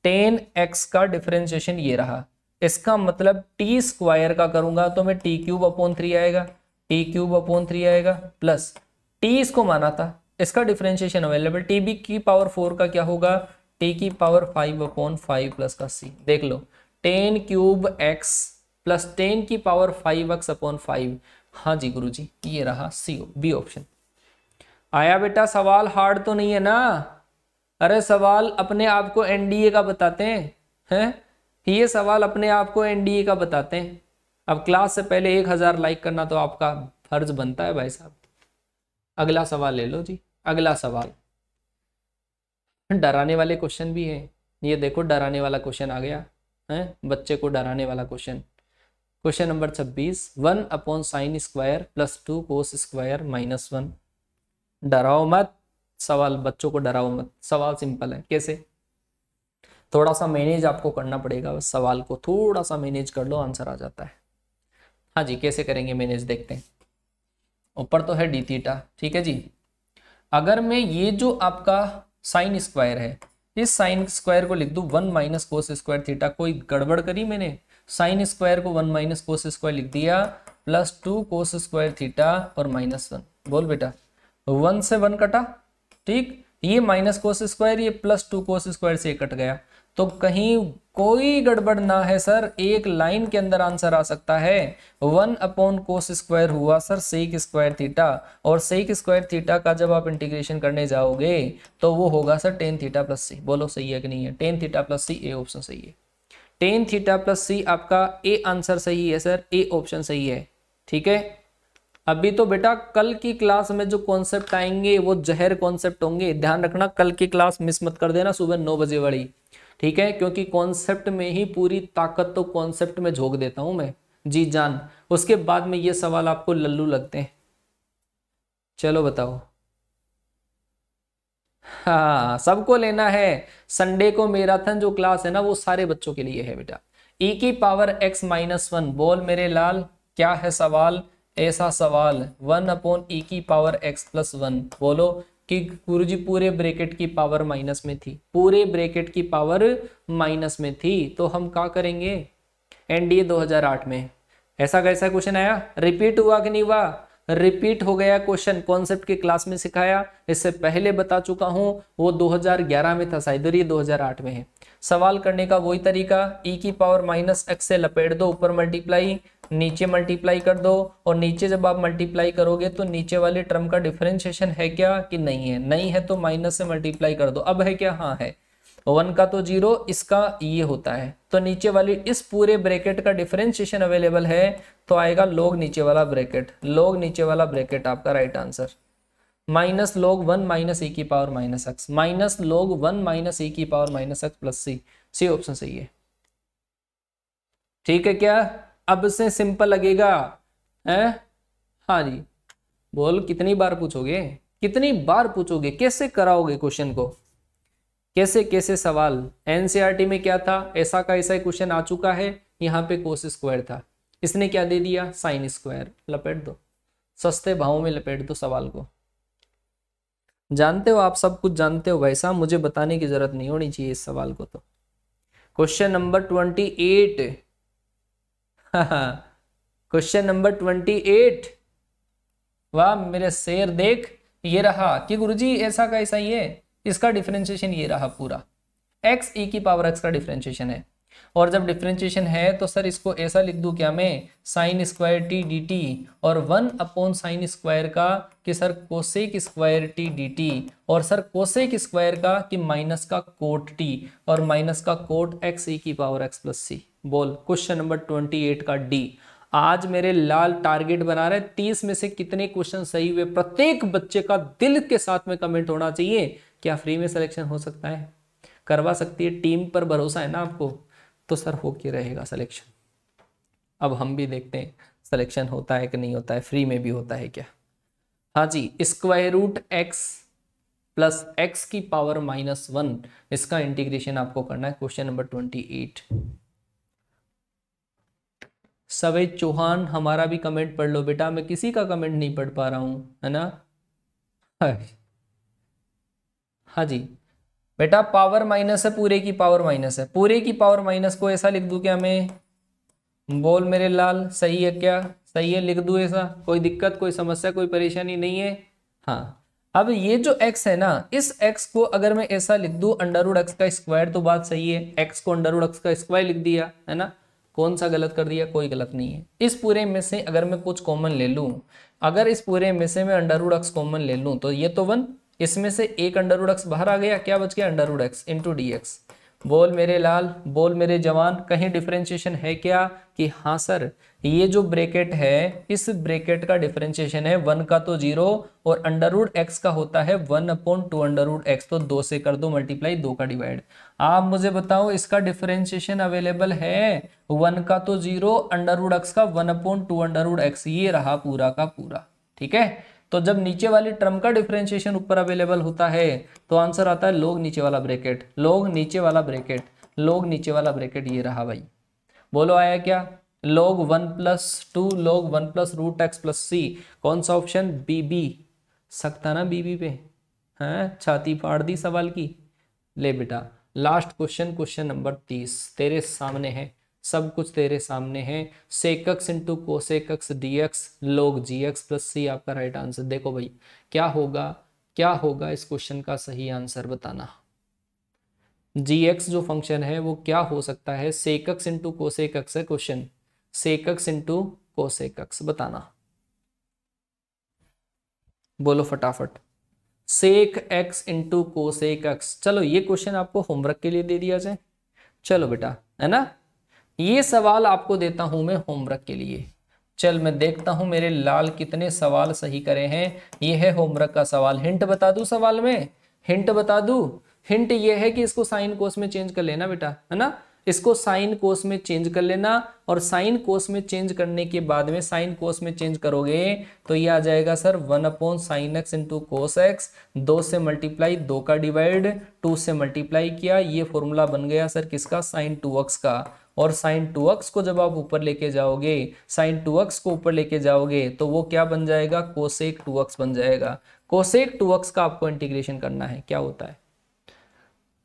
टेन एक्स का डिफरेंशिएशन ये रहा इसका मतलब टी स्क्वायर का करूंगा तो मैं टी क्यूब अपोन थ्री आएगा टी क्यूब अपोन थ्री आएगा प्लस टी इसको माना था इसका डिफरेंशिएशन अवेलेबल टी बी की पावर फोर का क्या होगा टी की power five upon five plus का सी देख लो ten cube x plus tan की power five x upon five हाँ जी गुरु जी ये रहा सी बी ऑप्शन आया बेटा सवाल हार्ड तो नहीं है ना अरे सवाल अपने आप को एनडीए का बताते हैं हैं ये सवाल अपने आप को एनडीए का बताते हैं अब क्लास से पहले एक हज़ार लाइक करना तो आपका फर्ज बनता है भाई साहब अगला सवाल ले लो जी अगला सवाल डराने वाले क्वेश्चन भी हैं ये देखो डराने वाला क्वेश्चन आ गया है बच्चे को डराने वाला क्वेश्चन क्वेश्चन नंबर छब्बीस one upon sine square plus two cos square minus one डराओ मत सवाल बच्चों को डराओ मत सवाल सिंपल है कैसे थोड़ा सा मैनेज आपको करना पड़ेगा बस सवाल को थोड़ा सा मैनेज कर लो आंसर आ जाता है हाँ जी कैसे करेंगे मैनेज देखते हैं ऊपर तो है डी थीटा ठीक है जी अगर मैं ये जो आपका साइन स्क्वायर है इस साइन स्क्वायर को लिख दू one minus cos square theta कोई गड़बड़ करी मैंने साइन स्क्वायर को वन माइनस कोस स्क्वायर लिख दिया plus two cos square theta और माइनस वन बोल बेटा तो वन से वन कटा ठीक ये माइनस कोस स्क्वायर ये प्लस टू कोस स्क्वायर से कट गया तो कहीं कोई गड़बड़ ना है सर एक लाइन के अंदर आंसर आ सकता है वन अपॉन कोस स्क्वायर हुआ सर सेक स्क्वायर थीटा और सेक स्क्वायर थीटा का जब आप इंटीग्रेशन करने जाओगे तो वो होगा sir tan theta plus c बोलो सही है कि नहीं है tan theta plus c A option सही है टेन थीटा प्लस सी आपका ए आंसर सही है सर ए ऑप्शन सही है ठीक है अभी तो बेटा कल की क्लास में जो कॉन्सेप्ट आएंगे वो जहर कॉन्सेप्ट होंगे ध्यान रखना कल की क्लास मिस मत कर देना सुबह नौ बजे वाली ठीक है क्योंकि कॉन्सेप्ट में ही पूरी ताकत तो कॉन्सेप्ट में झोंक देता हूं मैं जी जान उसके बाद में ये सवाल आपको लल्लू लगते हैं चलो बताओ हाँ सबको लेना है संडे को मेराथन जो क्लास है ना वो सारे बच्चों के लिए है बेटा ई e की पावर एक्स माइनस वन बोल मेरे लाल क्या है सवाल ऐसा सवाल वन अपॉन ई की पावर एक्स प्लस वन बोलो कि गुरु जी पूरे ब्रेकेट की पावर माइनस में थी पूरे ब्रेकेट की पावर माइनस में थी तो हम क्या करेंगे एनडीए 2008 में ऐसा कैसा क्वेश्चन आया रिपीट हुआ कि नहीं हुआ रिपीट हो गया क्वेश्चन कॉन्सेप्ट की क्लास में सिखाया इससे पहले बता चुका हूं वो 2011 में था शायद ये 2008 में है सवाल करने का वही तरीका e की पावर माइनस एक्स से लपेट दो ऊपर मल्टीप्लाई नीचे मल्टीप्लाई कर दो और नीचे जब आप मल्टीप्लाई करोगे तो नीचे वाले टर्म का डिफ्रेंशिएशन है क्या कि नहीं है नहीं है तो माइनस से मल्टीप्लाई कर दो अब है क्या हाँ है वन का तो जीरो इसका ये होता है तो नीचे वाली इस पूरे ब्रैकेट का डिफरेंशिएशन अवेलेबल है तो आएगा लोग नीचे वाला ब्रैकेट लोग नीचे वाला ब्रैकेट आपका right answer minus log one minus a की power minus x minus log one minus a की power minus x plus c C option सही है ठीक है क्या अब से सिंपल लगेगा है हाँ जी बोल कितनी बार पूछोगे कितनी बार पूछोगे कैसे कराओगे क्वेश्चन को कैसे कैसे सवाल एनसीईआरटी e में क्या था ऐसा का ऐसा क्वेश्चन आ चुका है यहाँ पे कोस स्क्वायर था इसने क्या दे दिया साइन स्क्वायर लपेट दो सस्ते भाव में लपेट दो सवाल को जानते हो आप सब कुछ जानते हो वैसा मुझे बताने की जरूरत नहीं होनी चाहिए इस सवाल को तो question number twenty eight question number twenty eight वाह मेरे शेर देख ये रहा कि गुरुजी ऐसा कैसा ही है इसका डिफरेंशिएशन ये रहा पूरा एक्स ई e की पावर एक्स का डिफरेंशिएशन है और जब डिफरेंशिएशन है तो सर इसको ऐसा लिख दूं क्या मैं sine square t d t और वन अपॉन साइन स्क्वायर का कि sir cosec square t d t और सर कोसेक स्क्वायर का कि माइनस का कोट टी और माइनस का कोट एक्स ई की पावर एक्स प्लस सी बोल क्वेश्चन नंबर ट्वेंटी एट का डी आज मेरे लाल टारगेट बना रहे तीस में से कितने क्वेश्चन सही हुए प्रत्येक बच्चे का दिल के साथ में कमेंट होना चाहिए क्या फ्री में सिलेक्शन हो सकता है करवा सकती है टीम पर भरोसा है ना आपको तो सर हो के रहेगा सिलेक्शन अब हम भी देखते हैं सिलेक्शन होता है कि नहीं होता है फ्री में भी होता है क्या हाँ जी square root x plus x की पावर माइनस वन इसका इंटीग्रेशन आपको करना है क्वेश्चन नंबर ट्वेंटी एट सवेद चौहान हमारा भी कमेंट पढ़ लो बेटा मैं किसी का कमेंट नहीं पढ़ पा रहा हूं है ना हाँ जी बेटा पावर माइनस है पूरे की पावर माइनस है पूरे की पावर माइनस को ऐसा लिख दूँ क्या मैं बोल मेरे लाल सही है क्या सही है लिख दूँ ऐसा कोई दिक्कत कोई समस्या कोई परेशानी नहीं है हाँ अब ये जो x है ना इस x को अगर मैं ऐसा लिख दूँ अंडरवुड x का स्क्वायर तो बात सही है x को अंडरवुड x का स्क्वायर लिख दिया है ना कौन सा गलत कर दिया कोई गलत नहीं है इस पूरे में से अगर मैं कुछ कॉमन ले लूँ अगर इस पूरे में से मैं अंडरवुड x कॉमन ले लूँ तो ये तो वन इसमें से एक अंडर रूड एक्स बाहर आ गया क्या बच गया under root x into d x बोल मेरे लाल बोल मेरे जवान कहीं डिफ्रेंशिएशन है क्या कि हाँ सर ये जो ब्रेकेट है इस ब्रेकेट का डिफरेंशिएशन है वन का तो जीरो और अंडर रूड एक्स का होता है one upon two under root x तो दो से कर दो मल्टीप्लाई दो का डिवाइड आप मुझे बताओ इसका डिफरेंशिएशन अवेलेबल है वन का तो जीरो अंडर रूड एक्स का one upon two under root x ये रहा पूरा का पूरा ठीक है तो जब नीचे वाली टर्म का डिफ्रेंशिएशन ऊपर अवेलेबल होता है तो आंसर आता है लोग नीचे वाला ब्रैकेट लोग नीचे वाला ब्रैकेट लोग नीचे वाला ब्रैकेट ये रहा भाई बोलो आया क्या log one plus two log one plus root x plus c कौन सा ऑप्शन बी बी सकता ना बी बी पे हैं छाती फाड़ दी सवाल की ले बेटा लास्ट क्वेश्चन क्वेश्चन नंबर तीस तेरे सामने है सब कुछ तेरे सामने है sec x into cosec x d x log g x plus सी आपका राइट आंसर देखो भाई क्या होगा क्या होगा इस क्वेश्चन का सही आंसर बताना जी एक्स जो फंक्शन है वो क्या हो सकता है सेकक्स इंटू कोसेकक्स है क्वेश्चन सेकक्स इंटू कोसेकक्स बताना बोलो फटाफट सेक एक्स इंटू कोसेक चलो ये क्वेश्चन आपको होमवर्क के लिए दे दिया जाए चलो बेटा है ना ये सवाल आपको देता हूं मैं होमवर्क के लिए चल मैं देखता हूं मेरे लाल कितने सवाल सही करे हैं ये है होमवर्क का सवाल हिंट बता दू सवाल में हिंट बता दू हिंट ये है कि इसको साइन कोस में चेंज कर लेना बेटा है ना इसको साइन कोस में चेंज कर लेना और साइन कोस में चेंज करने के बाद में साइन कोस में चेंज करोगे तो ये आ जाएगा sir one upon sine x into cos x दो से मल्टीप्लाई दो का डिवाइड टू से मल्टीप्लाई किया ये फॉर्मूला बन गया सर किसका साइन टू एक्स का और साइन टू एक्स को जब आप ऊपर लेके जाओगे साइन टू एक्स को ऊपर लेके जाओगे तो वो क्या बन जाएगा कोसेक टू एक्स बन जाएगा कोसेक टू एक्स का आपको इंटीग्रेशन करना है क्या होता है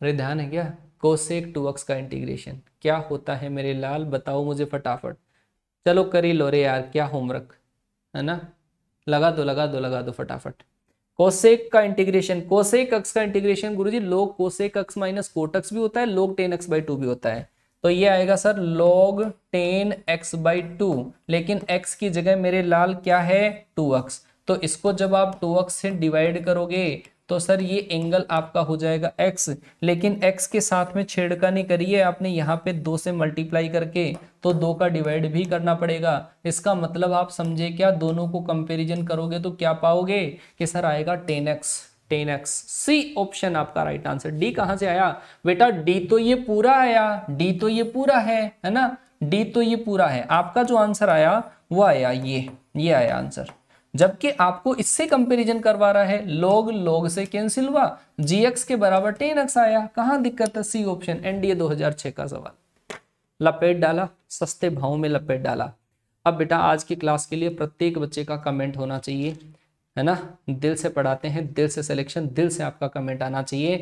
अरे ध्यान है क्या कोसेक टू एक्स का इंटीग्रेशन क्या होता है मेरे लाल बताओ मुझे फटाफट चलो करी लो रे यार क्या होमवर्क है ना लगा दो लगा दो लगा दो फटाफट कोसेक का इंटीग्रेशन कोसेक अक्स का इंटीग्रेशन गुरुजी लोग कोसेक अक्स माइनस कोटक्स भी होता है log ten x by to भी होता है तो ये आएगा sir log tan x by two लेकिन x की जगह मेरे लाल क्या है 2x तो इसको जब आप 2x से डिवाइड करोगे तो सर ये एंगल आपका हो जाएगा x लेकिन x के साथ में नहीं करिए आपने यहाँ पे दो से मल्टीप्लाई करके तो दो का डिवाइड भी करना पड़ेगा इसका मतलब आप समझे क्या दोनों को कंपेरिजन करोगे तो क्या पाओगे कि सर आएगा टेन एक्स टेन एक्स सी ऑप्शन आपका राइट आंसर डी कहां से आया बेटा डी तो ये पूरा आया डी तो ये पूरा है है ना डी तो ये पूरा है आपका जो आंसर आया वो आया ये ये आया आंसर जबकि आपको इससे कंपैरिजन करवा रहा है लोग लोग से कैंसिल हुआ जी एक्स के बराबर टेन एक्स आया कहां दिक्कत है सी ऑप्शन एनडीए 2006 का सवाल लपेट डाला सस्ते भाव में लपेट डाला अब बेटा आज की क्लास के लिए प्रत्येक बच्चे का कमेंट होना चाहिए है ना दिल से पढ़ाते हैं दिल से सिलेक्शन दिल से आपका कमेंट आना चाहिए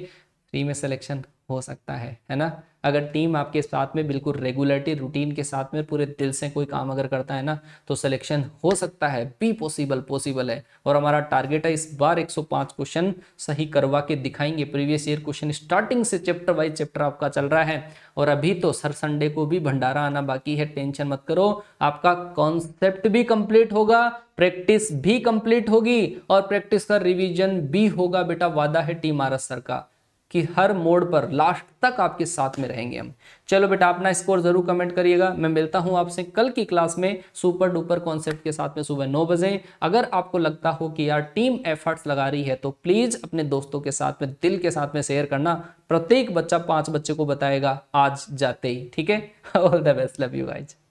फ्री में सिलेक्शन हो सकता है है ना अगर टीम आपके साथ में बिल्कुल रेगुलरिटी रूटीन के साथ में पूरे दिल से कोई काम अगर करता है ना तो सिलेक्शन हो सकता है बी पॉसिबल पॉसिबल है और हमारा टारगेट है इस बार 105 क्वेश्चन सही करवा के दिखाएंगे प्रीवियस ईयर क्वेश्चन स्टार्टिंग से चैप्टर वाइज चैप्टर आपका चल रहा है और अभी तो सर संडे को भी भंडारा आना बाकी है टेंशन मत करो आपका कॉन्सेप्ट भी कंप्लीट होगा प्रैक्टिस भी कंप्लीट होगी और प्रैक्टिस का रिविजन भी होगा बेटा वादा है टीम आरस सर का कि हर मोड पर लास्ट तक आपके साथ में रहेंगे हम चलो बेटा अपना स्कोर जरूर कमेंट करिएगा मैं मिलता हूं आपसे कल की क्लास में सुपर डुपर कॉन्सेप्ट के साथ में सुबह नौ बजे अगर आपको लगता हो कि यार टीम एफर्ट्स लगा रही है तो प्लीज अपने दोस्तों के साथ में दिल के साथ में शेयर करना प्रत्येक बच्चा पांच बच्चे को बताएगा आज जाते ही ठीक है all the best love you guys